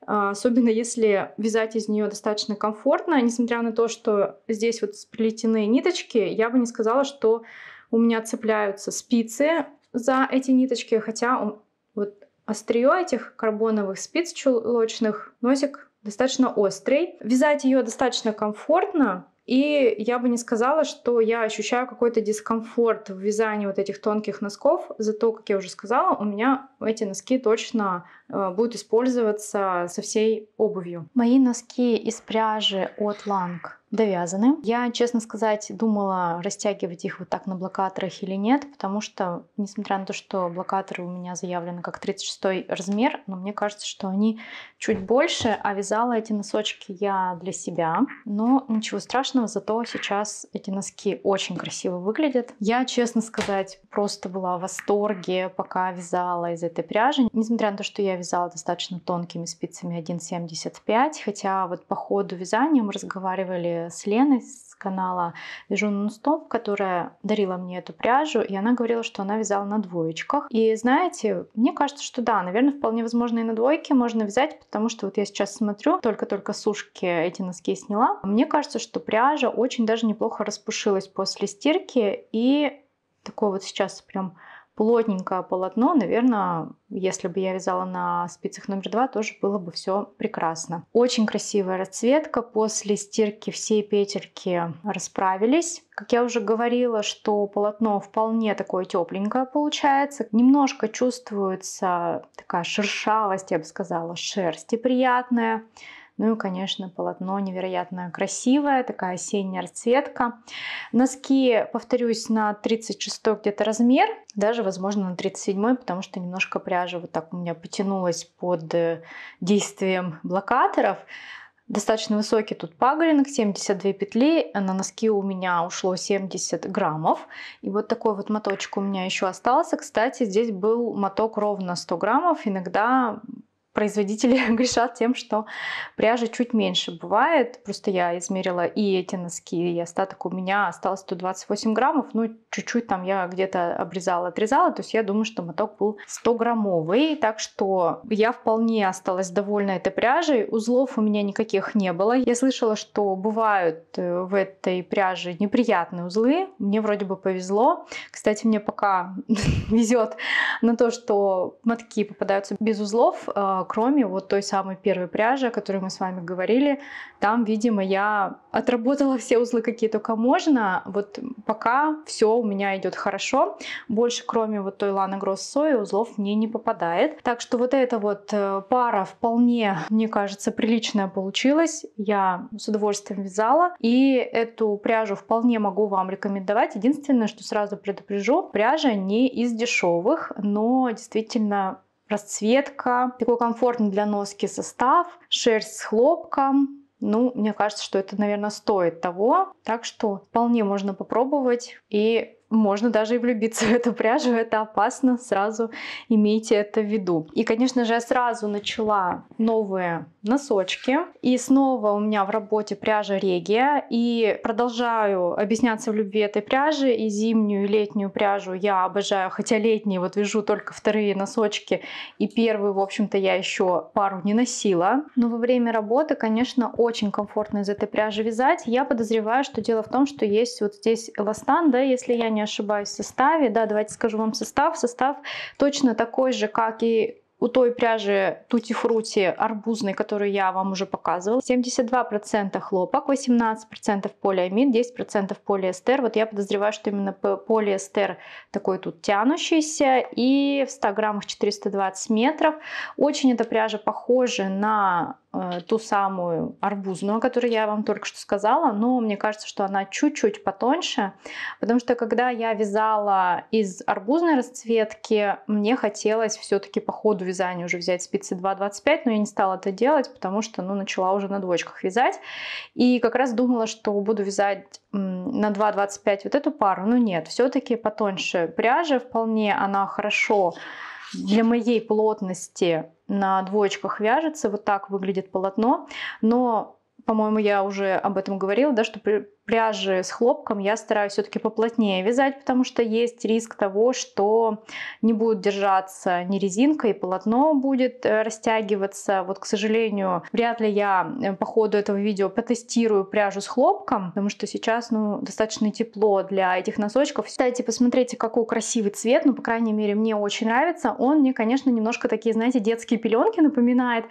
а, особенно если вязать из нее достаточно комфортно, несмотря на то, что здесь вот сплетены ниточки, я бы не сказала, что у меня цепляются спицы за эти ниточки, хотя вот острие этих карбоновых спиц чулочных, носик достаточно острый. Вязать ее достаточно комфортно, и я бы не сказала, что я ощущаю какой-то дискомфорт в вязании вот этих тонких носков. Зато, как я уже сказала, у меня эти носки точно Э, будет использоваться со всей обувью. Мои носки из пряжи от Ланг довязаны. Я, честно сказать, думала растягивать их вот так на блокаторах или нет, потому что, несмотря на то, что блокаторы у меня заявлены как 36 размер, но мне кажется, что они чуть больше, а вязала эти носочки я для себя. Но ничего страшного, зато сейчас эти носки очень красиво выглядят. Я, честно сказать, просто была в восторге, пока вязала из этой пряжи. Несмотря на то, что я вязала достаточно тонкими спицами 1,75, хотя вот по ходу вязания мы разговаривали с Леной с канала Вяжу нон-стоп, которая дарила мне эту пряжу, и она говорила, что она вязала на двоечках. И знаете, мне кажется, что да, наверное, вполне возможно и на двойке можно вязать, потому что вот я сейчас смотрю, только-только сушки эти носки сняла. Мне кажется, что пряжа очень даже неплохо распушилась после стирки, и такой вот сейчас прям плотненькое полотно, наверное, если бы я вязала на спицах номер два, тоже было бы все прекрасно. Очень красивая расцветка. После стирки все петельки расправились. Как я уже говорила, что полотно вполне такое тепленькое получается. Немножко чувствуется такая шершавость, я бы сказала, шерсти приятная. Ну и, конечно, полотно невероятно красивое, такая осенняя расцветка. Носки, повторюсь, на 36 где-то размер, даже, возможно, на 37, потому что немножко пряжа вот так у меня потянулась под э, действием блокаторов. Достаточно высокий тут паголинг, 72 петли, а на носки у меня ушло 70 граммов. И вот такой вот моточек у меня еще остался. Кстати, здесь был моток ровно 100 граммов, иногда производители <laughs> грешат тем, что пряжи чуть меньше бывает. Просто я измерила и эти носки, и остаток у меня осталось 128 граммов. Ну, чуть-чуть там я где-то обрезала, отрезала. То есть я думаю, что моток был 100-граммовый. Так что я вполне осталась довольна этой пряжей. Узлов у меня никаких не было. Я слышала, что бывают э, в этой пряже неприятные узлы. Мне вроде бы повезло. Кстати, мне пока <laughs> везет на то, что мотки попадаются без узлов а, кроме вот той самой первой пряжи, о которой мы с вами говорили, там, видимо, я отработала все узлы, какие только можно. Вот пока все у меня идет хорошо. Больше, кроме вот той Ланы Гроссои, узлов мне не попадает. Так что вот эта вот э, пара вполне, мне кажется, приличная получилась. Я с удовольствием вязала. И эту пряжу вполне могу вам рекомендовать. Единственное, что сразу предупрежу, пряжа не из дешевых, но действительно расцветка, такой комфортный для носки состав, шерсть с хлопком. Ну, мне кажется, что это, наверное, стоит того. Так что вполне можно попробовать. И можно даже и влюбиться <laughs> в эту пряжу, это опасно, сразу имейте это в виду. И, конечно же, я сразу начала новые носочки. И снова у меня в работе пряжа регия. И продолжаю объясняться в любви этой пряжи. И зимнюю, и летнюю пряжу я обожаю. Хотя летние вот вяжу только вторые носочки. И первые, в общем-то, я еще пару не носила. Но во время работы, конечно, очень комфортно из этой пряжи вязать. Я подозреваю, что дело в том, что есть вот здесь эластан, да, если я не ошибаюсь, в составе. Да, давайте скажу вам состав. Состав точно такой же, как и у той пряжи тути-фрути арбузной, которую я вам уже показывала, 72% хлопок, 18% полиамид, 10% полиэстер. Вот я подозреваю, что именно полиэстер такой тут тянущийся. И в 100 граммах 420 метров. Очень эта пряжа похожа на Э, ту самую арбузную, о которой я вам только что сказала, но мне кажется, что она чуть-чуть потоньше, потому что когда я вязала из арбузной расцветки, мне хотелось все-таки по ходу вязания уже взять спицы 2.25, но я не стала это делать, потому что ну, начала уже на двочках вязать, и как раз думала, что буду вязать на 2.25 вот эту пару, но нет, все-таки потоньше пряжа вполне, она хорошо для моей плотности на двоечках вяжется. Вот так выглядит полотно. Но, по-моему, я уже об этом говорила, да, что пряжи с хлопком я стараюсь все-таки поплотнее вязать, потому что есть риск того, что не будет держаться ни резинка, и полотно будет э, растягиваться. Вот, к сожалению, вряд ли я э, по ходу этого видео потестирую пряжу с хлопком, потому что сейчас ну, достаточно тепло для этих носочков. Кстати, посмотрите, какой красивый цвет, ну, по крайней мере, мне очень нравится. Он мне, конечно, немножко такие, знаете, детские пеленки напоминает.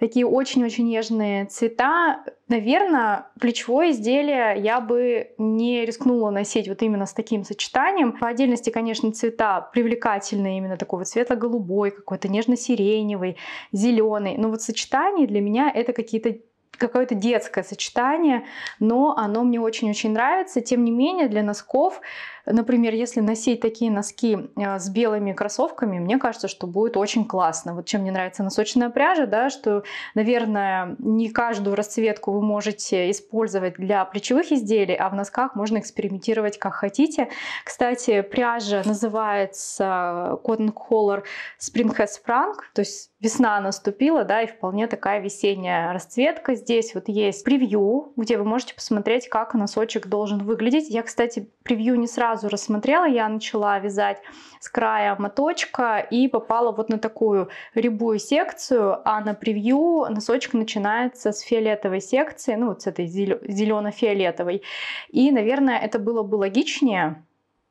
Такие очень-очень нежные цвета, Наверное, плечевое изделие я бы не рискнула носить вот именно с таким сочетанием. По отдельности, конечно, цвета привлекательные, именно такой вот светло-голубой, какой-то нежно-сиреневый, зеленый. Но вот сочетание для меня это какие-то какое-то детское сочетание, но оно мне очень-очень нравится. Тем не менее, для носков Например, если носить такие носки а, с белыми кроссовками, мне кажется, что будет очень классно. Вот чем мне нравится носочная пряжа, да, что, наверное, не каждую расцветку вы можете использовать для плечевых изделий, а в носках можно экспериментировать как хотите. Кстати, пряжа называется Cotton Color Spring Has Sprung, то есть весна наступила, да, и вполне такая весенняя расцветка. Здесь вот есть превью, где вы можете посмотреть, как носочек должен выглядеть. Я, кстати, превью не сразу сразу рассмотрела, я начала вязать с края моточка и попала вот на такую рябую секцию, а на превью носочек начинается с фиолетовой секции, ну вот с этой зелено-фиолетовой. И, наверное, это было бы логичнее,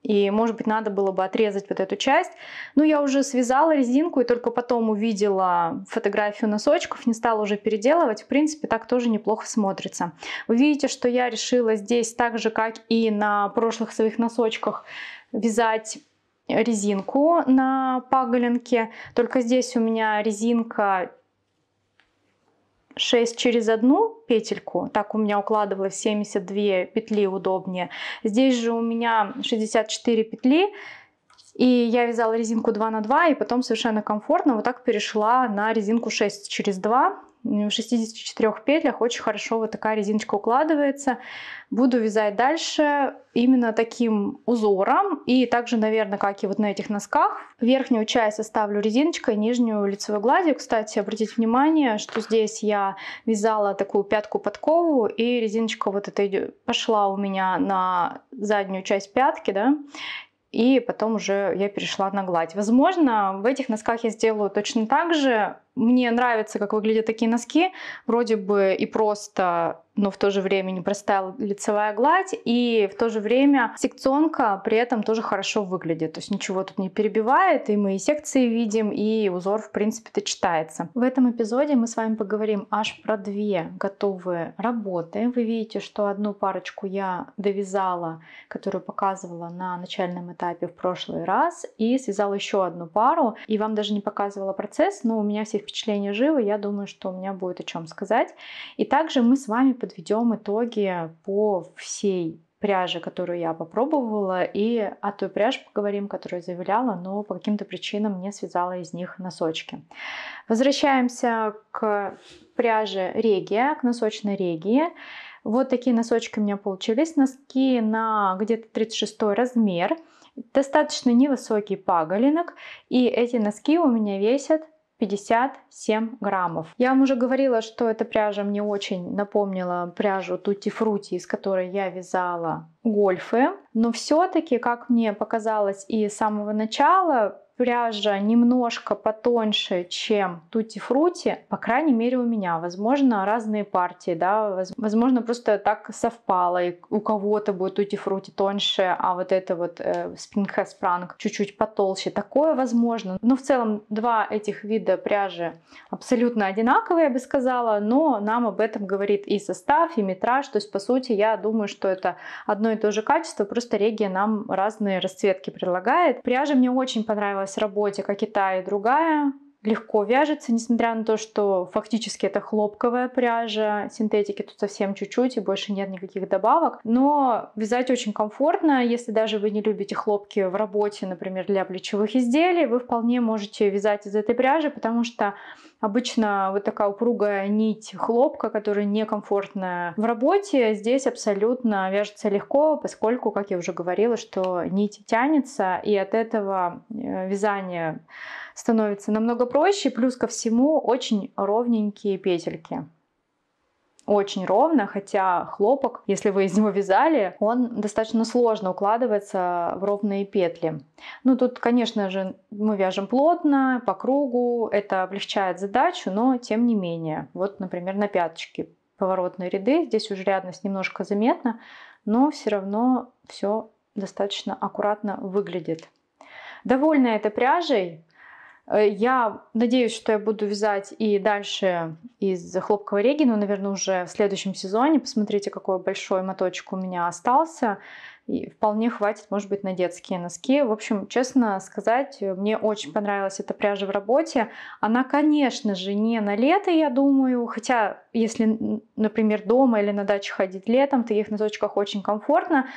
и, может быть, надо было бы отрезать вот эту часть. Но ну, я уже связала резинку и только потом увидела фотографию носочков, не стала уже переделывать. В принципе, так тоже неплохо смотрится. Вы видите, что я решила здесь так же, как и на прошлых своих носочках, вязать резинку на паголенке. Только здесь у меня резинка 6 через одну петельку, так у меня укладывалось 72 петли удобнее. Здесь же у меня 64 петли, и я вязала резинку 2 на 2, и потом совершенно комфортно вот так перешла на резинку 6 через 2 в 64 петлях очень хорошо вот такая резиночка укладывается. Буду вязать дальше именно таким узором. И также, наверное, как и вот на этих носках, верхнюю часть оставлю резиночкой, нижнюю лицевой гладью. Кстати, обратите внимание, что здесь я вязала такую пятку-подкову, и резиночка вот эта пошла у меня на заднюю часть пятки, да, и потом уже я перешла на гладь. Возможно, в этих носках я сделаю точно так же, мне нравится, как выглядят такие носки. Вроде бы и просто, но в то же время не простая лицевая гладь. И в то же время секционка при этом тоже хорошо выглядит. То есть ничего тут не перебивает. И мы и секции видим, и узор, в принципе-то, читается. В этом эпизоде мы с вами поговорим аж про две готовые работы. Вы видите, что одну парочку я довязала, которую показывала на начальном этапе в прошлый раз. И связала еще одну пару. И вам даже не показывала процесс, но у меня все впечатления живы, я думаю, что у меня будет о чем сказать. И также мы с вами подведем итоги по всей пряжи, которую я попробовала, и о той пряже поговорим, которую заявляла, но по каким-то причинам не связала из них носочки. Возвращаемся к пряже регия, к носочной регии. Вот такие носочки у меня получились. Носки на где-то 36 размер. Достаточно невысокий паголинок. И эти носки у меня весят 57 граммов. Я вам уже говорила, что эта пряжа мне очень напомнила пряжу Тутти Фрути, из которой я вязала гольфы. Но все-таки, как мне показалось и с самого начала, пряжа немножко потоньше, чем тути-фрути, по крайней мере у меня, возможно, разные партии, да, возможно, просто так совпало, и у кого-то будет тути-фрути тоньше, а вот это вот э, спрингхэс пранк чуть-чуть потолще, такое возможно. Но в целом два этих вида пряжи абсолютно одинаковые, я бы сказала, но нам об этом говорит и состав, и метраж, то есть, по сути, я думаю, что это одно и то же качество, просто регия нам разные расцветки предлагает. Пряжа мне очень понравилась подвергалась работе, как и та и другая, легко вяжется, несмотря на то, что фактически это хлопковая пряжа, синтетики тут совсем чуть-чуть и больше нет никаких добавок, но вязать очень комфортно, если даже вы не любите хлопки в работе, например, для плечевых изделий, вы вполне можете вязать из этой пряжи, потому что обычно вот такая упругая нить хлопка, которая некомфортная в работе, здесь абсолютно вяжется легко, поскольку, как я уже говорила, что нить тянется, и от этого э, вязание становится намного проще. Плюс ко всему очень ровненькие петельки очень ровно, хотя хлопок, если вы из него вязали, он достаточно сложно укладывается в ровные петли. Ну, тут, конечно же, мы вяжем плотно, по кругу, это облегчает задачу, но тем не менее. Вот, например, на пяточке поворотные ряды, здесь уже рядность немножко заметна, но все равно все достаточно аккуратно выглядит. Довольна этой пряжей, Э, я надеюсь, что я буду вязать и дальше из хлопковой реги, но, наверное, уже в следующем сезоне. Посмотрите, какой большой моточек у меня остался. И вполне хватит, может быть, на детские носки. В общем, честно сказать, мне очень понравилась эта пряжа в работе. Она, конечно же, не на лето, я думаю, хотя если например, дома или на даче ходить летом, в таких носочках очень комфортно,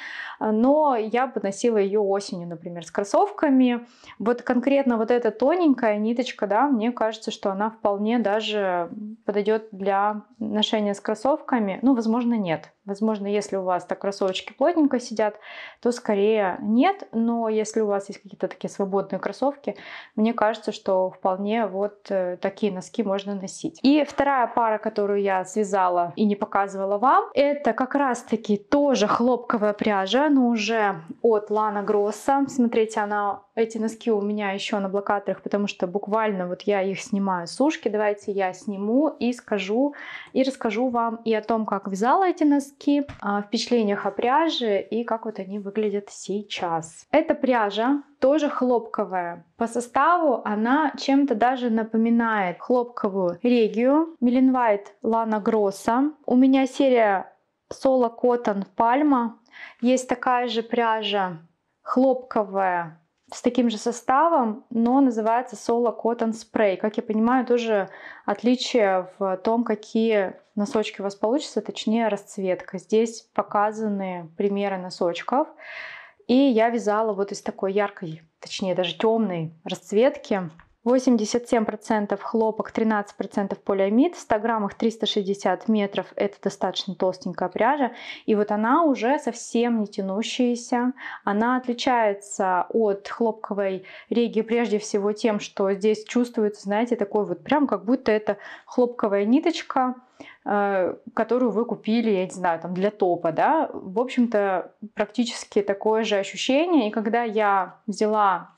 а, но я бы носила ее осенью, например, с кроссовками. Вот конкретно вот эта тоненькая ниточка, да, мне кажется, что она вполне даже подойдет для ношения с кроссовками. Ну, возможно, нет. Возможно, если у вас так кроссовочки плотненько сидят, то скорее нет, но если у вас есть какие-то такие свободные кроссовки, мне кажется, что вполне вот э, такие носки можно носить. И вторая пара, которую я связала и не показывала вам. Это как раз-таки тоже хлопковая пряжа, но уже от Лана Гросса. Смотрите, она эти носки у меня еще на блокаторах, потому что буквально вот я их снимаю с ушки. Давайте я сниму и скажу, и расскажу вам и о том, как вязала эти носки, о впечатлениях о пряже и как вот они выглядят сейчас. Эта пряжа тоже хлопковая. По составу она чем-то даже напоминает хлопковую регию Миленвайт Лана Гросса. У меня серия Соло Cotton Пальма. Есть такая же пряжа хлопковая с таким же составом, но называется Solo Cotton Spray. Как я понимаю, тоже отличие в том, какие носочки у вас получится, точнее расцветка. Здесь показаны примеры носочков. И я вязала вот из такой яркой, точнее даже темной расцветки 87% хлопок, 13% полиамид, в 100 граммах 360 метров, это достаточно толстенькая пряжа, и вот она уже совсем не тянущаяся, она отличается от хлопковой реги прежде всего тем, что здесь чувствуется, знаете, такой вот прям как будто это хлопковая ниточка, Э, которую вы купили, я не знаю, там для топа, да, в общем-то практически такое же ощущение. И когда я взяла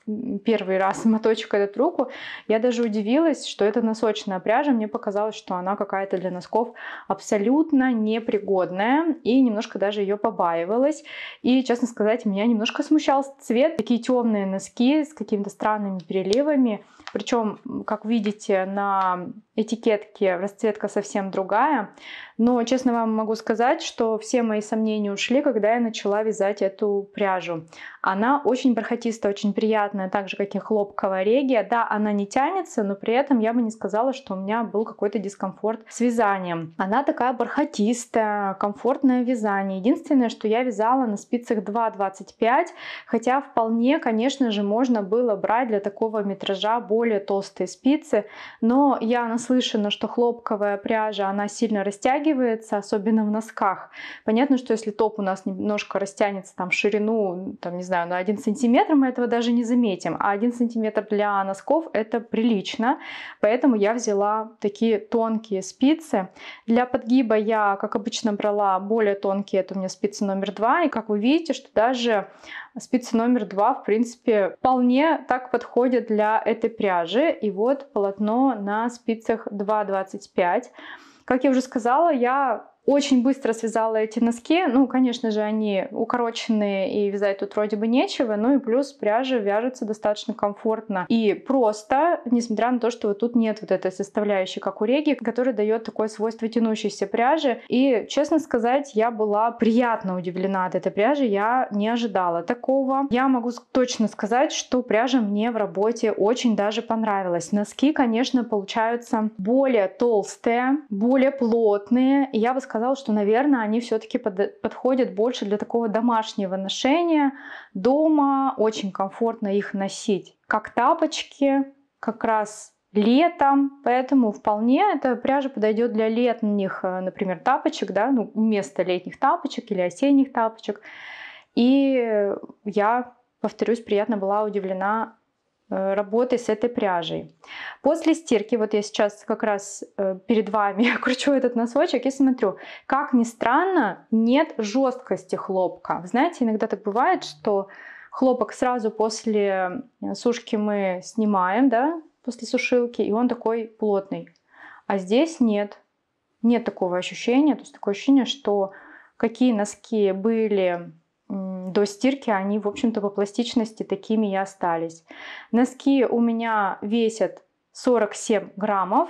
первый раз <laughs> моточек этот руку, я даже удивилась, что это носочная пряжа. Мне показалось, что она какая-то для носков абсолютно непригодная и немножко даже ее побаивалась. И, честно сказать, меня немножко смущал цвет. Такие темные носки с какими-то странными переливами. Причем, как видите, на этикетке расцветка совсем другая понимаю, Но, честно вам могу сказать, что все мои сомнения ушли, когда я начала вязать эту пряжу. Она очень бархатистая, очень приятная, так же, как и хлопковая регия. Да, она не тянется, но при этом я бы не сказала, что у меня был какой-то дискомфорт с вязанием. Она такая бархатистая, комфортное вязание. Единственное, что я вязала на спицах 2,25, хотя вполне, конечно же, можно было брать для такого метража более толстые спицы, но я наслышана, что хлопковая пряжа, она сильно растягивается, растягивается, особенно в носках. Понятно, что если топ у нас немножко растянется там в ширину, там, не знаю, на 1 сантиметр, мы этого даже не заметим. А 1 сантиметр для носков это прилично, поэтому я взяла такие тонкие спицы. Для подгиба я, как обычно, брала более тонкие, это у меня спицы номер 2, и как вы видите, что даже спицы номер 2, в принципе, вполне так подходят для этой пряжи. И вот полотно на спицах 2,25 как я уже сказала, я очень быстро связала эти носки. Ну, конечно же, они укороченные и вязать тут вроде бы нечего. Ну и плюс пряжа вяжется достаточно комфортно и просто, несмотря на то, что вот тут нет вот этой составляющей, как у реги, которая дает такое свойство тянущейся пряжи. И, честно сказать, я была приятно удивлена от этой пряжи. Я не ожидала такого. Я могу точно сказать, что пряжа мне в работе очень даже понравилась. Носки, конечно, получаются более толстые, более плотные. И я бы сказала, сказала, что, наверное, они все-таки под, подходят больше для такого домашнего ношения. Дома очень комфортно их носить, как тапочки, как раз летом, поэтому вполне эта пряжа подойдет для летних, э, например, тапочек, да, ну, вместо летних тапочек или осенних тапочек. И я, повторюсь, приятно была удивлена Э, работы с этой пряжей. После стирки, вот я сейчас как раз э, перед вами <laughs> кручу этот носочек и смотрю, как ни странно, нет жесткости хлопка. знаете, иногда так бывает, что хлопок сразу после э, сушки мы снимаем, да, после сушилки, и он такой плотный. А здесь нет, нет такого ощущения, то есть такое ощущение, что какие носки были до стирки они, в общем-то, по пластичности такими и остались. Носки у меня весят 47 граммов.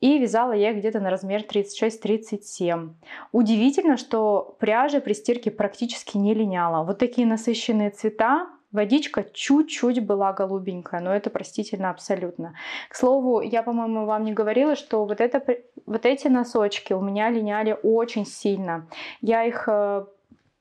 И вязала я их где-то на размер 36-37. Удивительно, что пряжа при стирке практически не линяла. Вот такие насыщенные цвета, Водичка чуть-чуть была голубенькая, но это простительно абсолютно. К слову, я, по-моему, вам не говорила, что вот, это, вот эти носочки у меня линяли очень сильно. Я их э,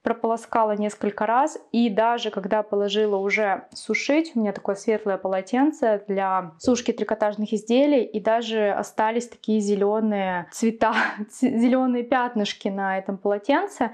прополоскала несколько раз. И даже когда положила уже сушить, у меня такое светлое полотенце для сушки трикотажных изделий, и даже остались такие зеленые цвета, <laughs> зеленые пятнышки на этом полотенце.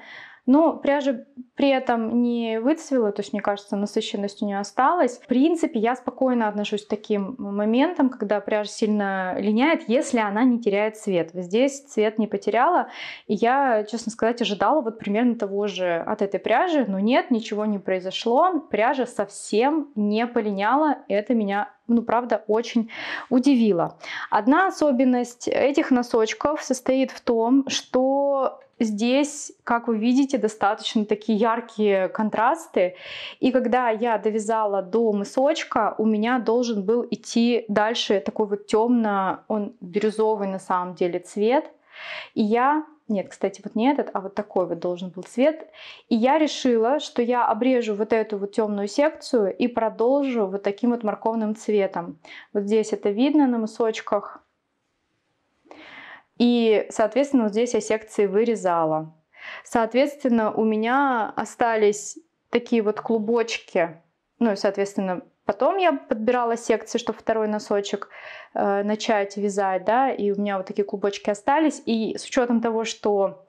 Но пряжа при этом не выцвела, то есть, мне кажется, насыщенность у нее осталась. В принципе, я спокойно отношусь к таким моментам, когда пряжа сильно линяет, если она не теряет цвет. Здесь цвет не потеряла, и я, честно сказать, ожидала вот примерно того же от этой пряжи, но нет, ничего не произошло. Пряжа совсем не полиняла, это меня ну, правда, очень удивило. Одна особенность этих носочков состоит в том, что Здесь, как вы видите, достаточно такие яркие контрасты. И когда я довязала до мысочка, у меня должен был идти дальше такой вот темно, он бирюзовый на самом деле цвет. И я нет, кстати, вот не этот, а вот такой вот должен был цвет. И я решила, что я обрежу вот эту вот темную секцию и продолжу вот таким вот морковным цветом. Вот здесь это видно на мысочках. И, соответственно, вот здесь я секции вырезала. Соответственно, у меня остались такие вот клубочки. Ну и, соответственно, потом я подбирала секции, чтобы второй носочек э, начать вязать, да, и у меня вот такие клубочки остались. И с учетом того, что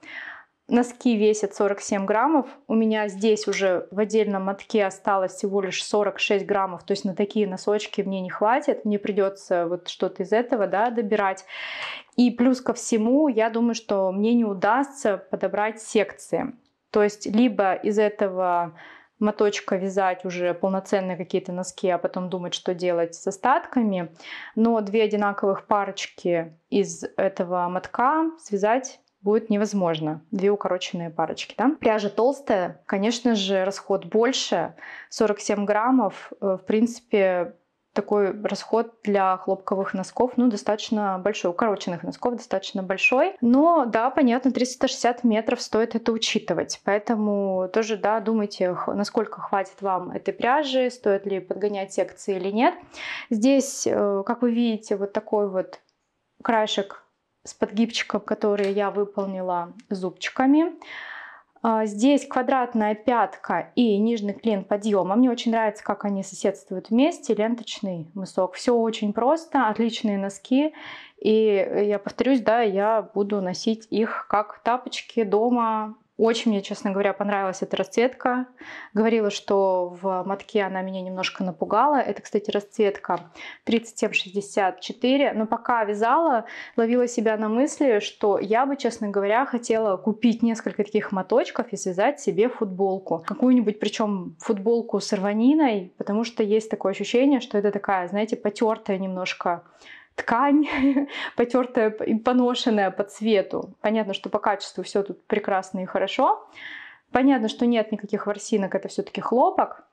Носки весят 47 граммов. У меня здесь уже в отдельном мотке осталось всего лишь 46 граммов. То есть на такие носочки мне не хватит. Мне придется вот что-то из этого да, добирать. И плюс ко всему, я думаю, что мне не удастся подобрать секции. То есть либо из этого моточка вязать уже полноценные какие-то носки, а потом думать, что делать с остатками. Но две одинаковых парочки из этого мотка связать будет невозможно. Две укороченные парочки. Да? Пряжа толстая, конечно же, расход больше. 47 граммов, э, в принципе, такой расход для хлопковых носков, ну, достаточно большой, укороченных носков достаточно большой. Но, да, понятно, 360 метров стоит это учитывать. Поэтому тоже, да, думайте, насколько хватит вам этой пряжи, стоит ли подгонять секции или нет. Здесь, э, как вы видите, вот такой вот краешек с подгибчиком, которые я выполнила зубчиками. А, здесь квадратная пятка и нижний клин подъема. Мне очень нравится, как они соседствуют вместе. Ленточный мысок. Все очень просто, отличные носки. И я повторюсь, да, я буду носить их как тапочки дома очень мне, честно говоря, понравилась эта расцветка. Говорила, что в матке она меня немножко напугала. Это, кстати, расцветка 3764. Но пока вязала, ловила себя на мысли, что я бы, честно говоря, хотела купить несколько таких моточков и связать себе футболку. Какую-нибудь, причем футболку с рваниной, потому что есть такое ощущение, что это такая, знаете, потертая немножко ткань <laughs> потертая и поношенная по цвету. Понятно, что по качеству все тут прекрасно и хорошо. Понятно, что нет никаких ворсинок, это все-таки хлопок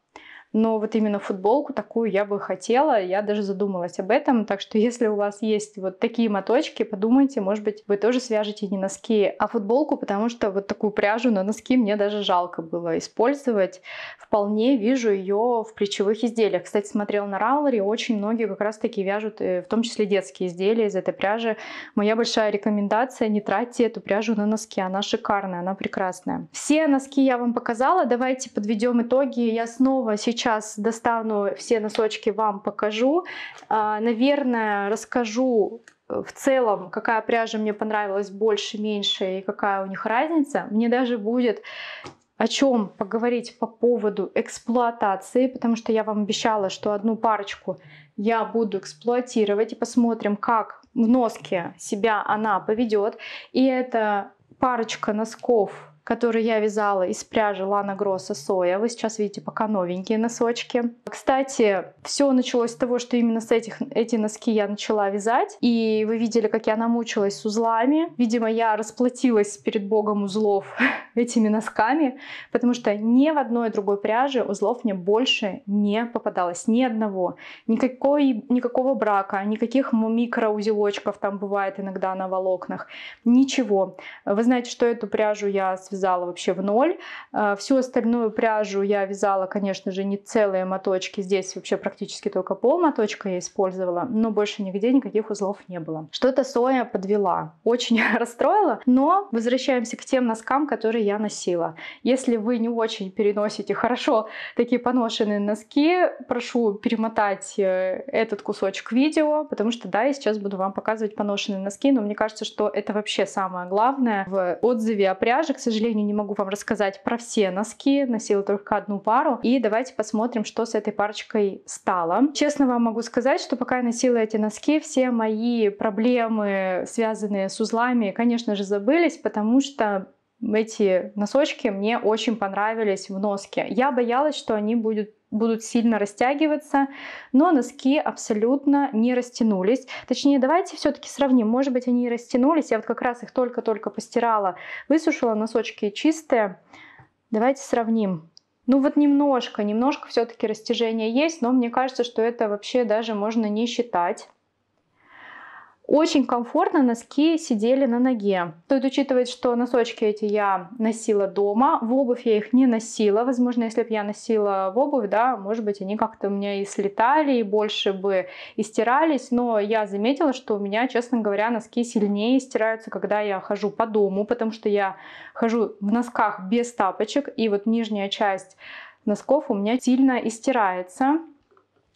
но вот именно футболку такую я бы хотела, я даже задумалась об этом, так что <laughs> если у вас есть вот такие моточки, подумайте, может быть, вы тоже свяжете не носки, а футболку, потому что вот такую пряжу на носки мне даже жалко было использовать, вполне вижу ее в плечевых изделиях. Кстати, смотрела на Раулере, очень многие как раз таки вяжут, э, в том числе детские изделия из этой пряжи. Моя большая рекомендация, не тратьте эту пряжу на носки, она шикарная, она прекрасная. Все носки я вам показала, давайте подведем итоги. Я снова сейчас сейчас достану все носочки, вам покажу. А, наверное, расскажу э, в целом, какая пряжа мне понравилась больше, меньше и какая у них разница. Мне даже будет о чем поговорить по поводу эксплуатации, потому что я вам обещала, что одну парочку я буду эксплуатировать и посмотрим, как в носке себя она поведет. И это парочка носков который я вязала из пряжи Лана Гросса Соя. Вы сейчас видите пока новенькие носочки. Кстати, все началось с того, что именно с этих, эти носки я начала вязать. И вы видели, как я намучилась с узлами. Видимо, я расплатилась перед богом узлов <laughs> этими носками, потому что ни в одной другой пряже узлов мне больше не попадалось. Ни одного. Никакой, никакого брака, никаких микроузелочков там бывает иногда на волокнах. Ничего. Вы знаете, что эту пряжу я связала вязала вообще в ноль. Э, всю остальную пряжу я вязала, конечно же, не целые моточки. Здесь вообще практически только пол моточка я использовала, но больше нигде никаких узлов не было. Что-то соя подвела. Очень <laughs> расстроила, но возвращаемся к тем носкам, которые я носила. Если вы не очень переносите хорошо такие поношенные носки, прошу перемотать э, этот кусочек видео, потому что, да, я сейчас буду вам показывать поношенные носки, но мне кажется, что это вообще самое главное в отзыве о пряже, к сожалению, сожалению, не могу вам рассказать про все носки, носила только одну пару. И давайте посмотрим, что с этой парочкой стало. Честно вам могу сказать, что пока я носила эти носки, все мои проблемы, связанные с узлами, конечно же, забылись, потому что эти носочки мне очень понравились в носке. Я боялась, что они будут будут сильно растягиваться, но носки абсолютно не растянулись. Точнее, давайте все-таки сравним, может быть, они и растянулись, я вот как раз их только-только постирала, высушила, носочки чистые. Давайте сравним. Ну вот немножко, немножко все-таки растяжение есть, но мне кажется, что это вообще даже можно не считать. Очень комфортно носки сидели на ноге. Стоит учитывать, что носочки эти я носила дома, в обувь я их не носила. Возможно, если бы я носила в обувь, да, может быть, они как-то у меня и слетали, и больше бы и стирались. Но я заметила, что у меня, честно говоря, носки сильнее стираются, когда я хожу по дому, потому что я хожу в носках без тапочек, и вот нижняя часть носков у меня сильно истирается.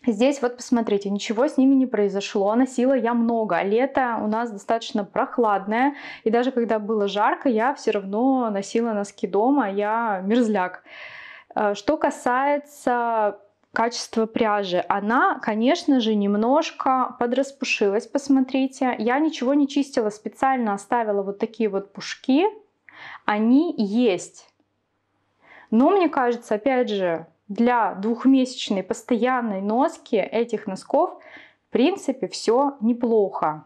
Здесь вот посмотрите, ничего с ними не произошло, носила я много, а лето у нас достаточно прохладное, и даже когда было жарко, я все равно носила носки дома, я мерзляк. Э, что касается качества пряжи. Она, конечно же, немножко подраспушилась, посмотрите. Я ничего не чистила, специально оставила вот такие вот пушки. Они есть. Но мне кажется, опять же, для двухмесячной постоянной носки этих носков в принципе все неплохо.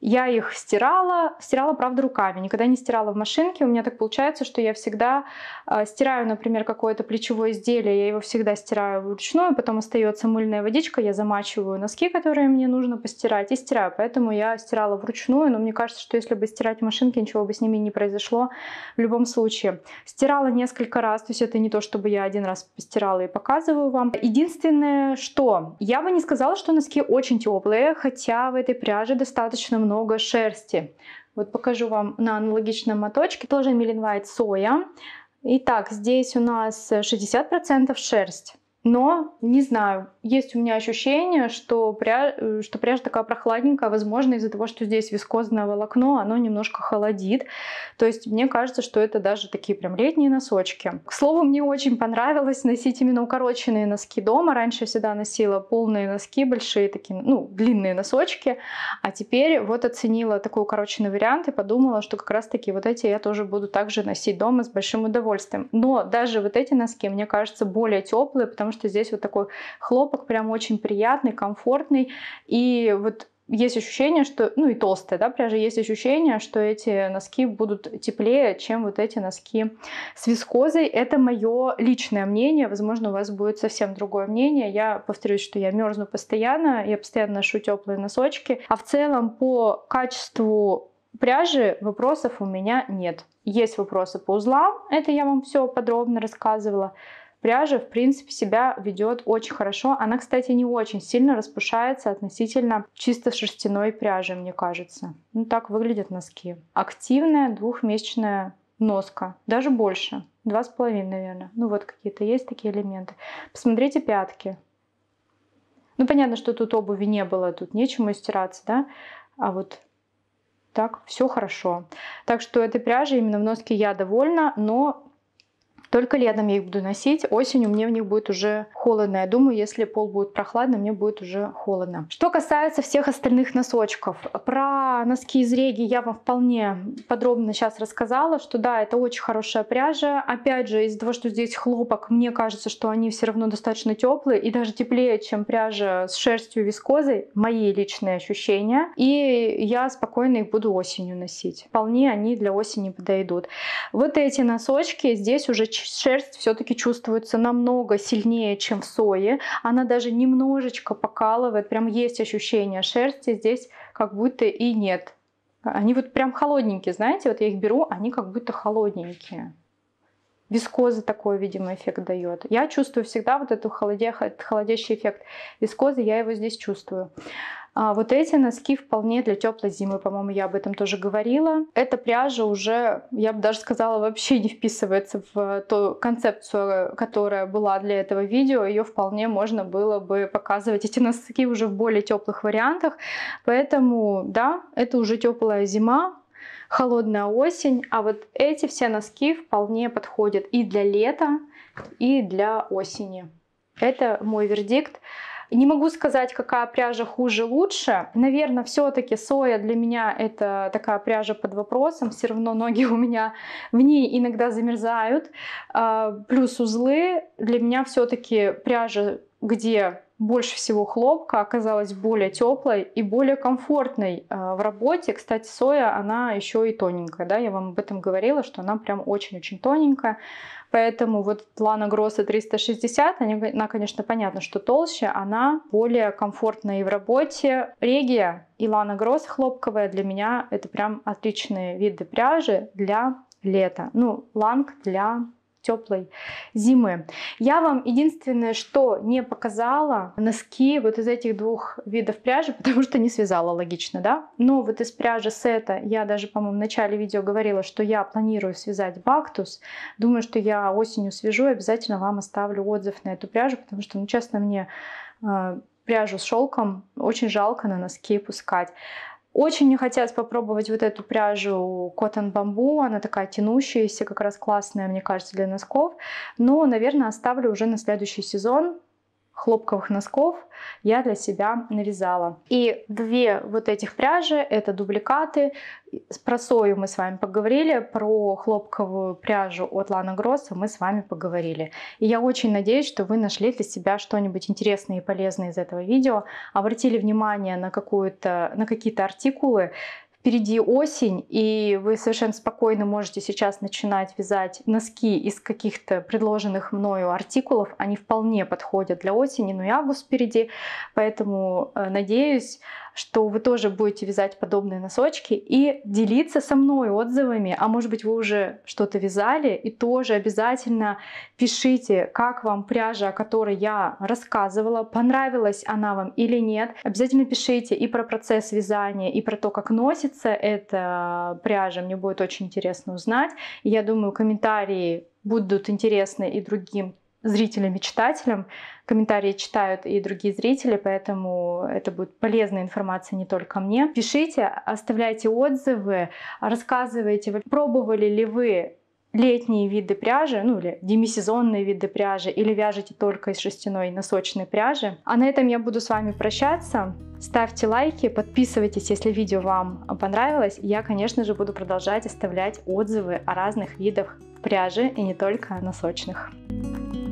Я их стирала, стирала, правда, руками, никогда не стирала в машинке. У меня так получается, что я всегда э, стираю, например, какое-то плечевое изделие, я его всегда стираю вручную, потом остается мыльная водичка, я замачиваю носки, которые мне нужно постирать, и стираю. Поэтому я стирала вручную, но мне кажется, что если бы стирать в машинке, ничего бы с ними не произошло в любом случае. Стирала несколько раз, то есть это не то, чтобы я один раз постирала и показываю вам. Единственное, что я бы не сказала, что носки очень теплые, хотя в этой пряже достаточно много много шерсти. Вот покажу вам на аналогичном моточке, тоже миленвайт соя. Итак, здесь у нас 60% шерсть. Но, не знаю, есть у меня ощущение, что, пря... Э, что пряжа такая прохладненькая, возможно, из-за того, что здесь вискозное волокно, оно немножко холодит. То есть мне кажется, что это даже такие прям летние носочки. К слову, мне очень понравилось носить именно укороченные носки дома. Раньше я всегда носила полные носки, большие такие, ну, длинные носочки. А теперь вот оценила такой укороченный вариант и подумала, что как раз-таки вот эти я тоже буду также носить дома с большим удовольствием. Но даже вот эти носки, мне кажется, более теплые, потому что что здесь вот такой хлопок прям очень приятный, комфортный. И вот есть ощущение, что, ну и толстая, да, пряжа, есть ощущение, что эти носки будут теплее, чем вот эти носки с вискозой. Это мое личное мнение, возможно, у вас будет совсем другое мнение. Я повторюсь, что я мерзну постоянно, я постоянно ношу теплые носочки, а в целом по качеству пряжи вопросов у меня нет. Есть вопросы по узлам, это я вам все подробно рассказывала пряжа, в принципе, себя ведет очень хорошо. Она, кстати, не очень сильно распушается относительно чисто шерстяной пряжи, мне кажется. Ну, так выглядят носки. Активная двухмесячная носка, даже больше, два с половиной, наверное. Ну вот какие-то есть такие элементы. Посмотрите пятки. Ну понятно, что тут обуви не было, тут нечему стираться, да? А вот так все хорошо. Так что этой пряжи именно в носке я довольна, но только летом я их буду носить, осенью мне в них будет уже холодно. Я думаю, если пол будет прохладно, мне будет уже холодно. Что касается всех остальных носочков. Про носки из реги я вам вполне подробно сейчас рассказала, что да, это очень хорошая пряжа. Опять же, из-за того, что здесь хлопок, мне кажется, что они все равно достаточно теплые и даже теплее, чем пряжа с шерстью вискозой. Мои личные ощущения. И я спокойно их буду осенью носить. Вполне они для осени подойдут. Вот эти носочки здесь уже шерсть все-таки чувствуется намного сильнее, чем в сое. Она даже немножечко покалывает, прям есть ощущение шерсти, здесь как будто и нет. Они вот прям холодненькие, знаете, вот я их беру, они как будто холодненькие. Вискоза такой, видимо, эффект дает. Я чувствую всегда вот этот холодя... холодящий эффект вискозы, я его здесь чувствую. А вот эти носки вполне для теплой зимы, по-моему, я об этом тоже говорила. Эта пряжа уже, я бы даже сказала, вообще не вписывается в ту концепцию, которая была для этого видео. Ее вполне можно было бы показывать эти носки уже в более теплых вариантах. Поэтому, да, это уже теплая зима, холодная осень, а вот эти все носки вполне подходят и для лета, и для осени. Это мой вердикт. Не могу сказать, какая пряжа хуже, лучше. Наверное, все-таки соя для меня это такая пряжа под вопросом. Все равно ноги у меня в ней иногда замерзают. А, плюс узлы. Для меня все-таки пряжа, где больше всего хлопка оказалась более теплой и более комфортной а, в работе. Кстати, соя, она еще и тоненькая, да, я вам об этом говорила, что она прям очень-очень тоненькая. Поэтому вот Лана Гросса 360, она, она, конечно, понятно, что толще, она более комфортная и в работе. Регия и Лана Гросс хлопковая для меня это прям отличные виды пряжи для лета. Ну, ланг для теплой зимы. Я вам единственное, что не показала, носки вот из этих двух видов пряжи, <laughs> потому что не связала, логично, да? Но вот из пряжи сета, я даже, по-моему, в начале видео говорила, что я планирую связать бактус. Думаю, что я осенью свяжу и обязательно вам оставлю отзыв на эту пряжу, потому что, ну, честно, мне а, пряжу с шелком очень жалко на носки пускать. Очень не хотелось попробовать вот эту пряжу Cotton Bamboo, она такая тянущаяся, как раз классная, мне кажется, для носков. Но, наверное, оставлю уже на следующий сезон, хлопковых носков я для себя навязала. И две вот этих пряжи, это дубликаты. Про сою мы с вами поговорили, про хлопковую пряжу от Лана Гросса мы с вами поговорили. И я очень надеюсь, что вы нашли для себя что-нибудь интересное и полезное из этого видео, обратили внимание на, на какие-то артикулы, впереди осень, и вы совершенно спокойно можете сейчас начинать вязать носки из каких-то предложенных мною артикулов. Они вполне подходят для осени, но и август впереди, поэтому, э, надеюсь, что вы тоже будете вязать подобные носочки и делиться со мной отзывами, а может быть вы уже что-то вязали и тоже обязательно пишите, как вам пряжа, о которой я рассказывала, понравилась она вам или нет. Обязательно пишите и про процесс вязания, и про то, как носится эта пряжа, мне будет очень интересно узнать. я думаю, комментарии будут интересны и другим зрителям и читателям. Комментарии читают и другие зрители, поэтому это будет полезная информация не только мне. Пишите, оставляйте отзывы, рассказывайте, пробовали ли вы летние виды пряжи, ну или демисезонные виды пряжи, или вяжете только из шерстяной носочной пряжи. А на этом я буду с вами прощаться. Ставьте лайки, подписывайтесь, если видео вам понравилось. Я, конечно же, буду продолжать оставлять отзывы о разных видах пряжи и не только носочных. Thank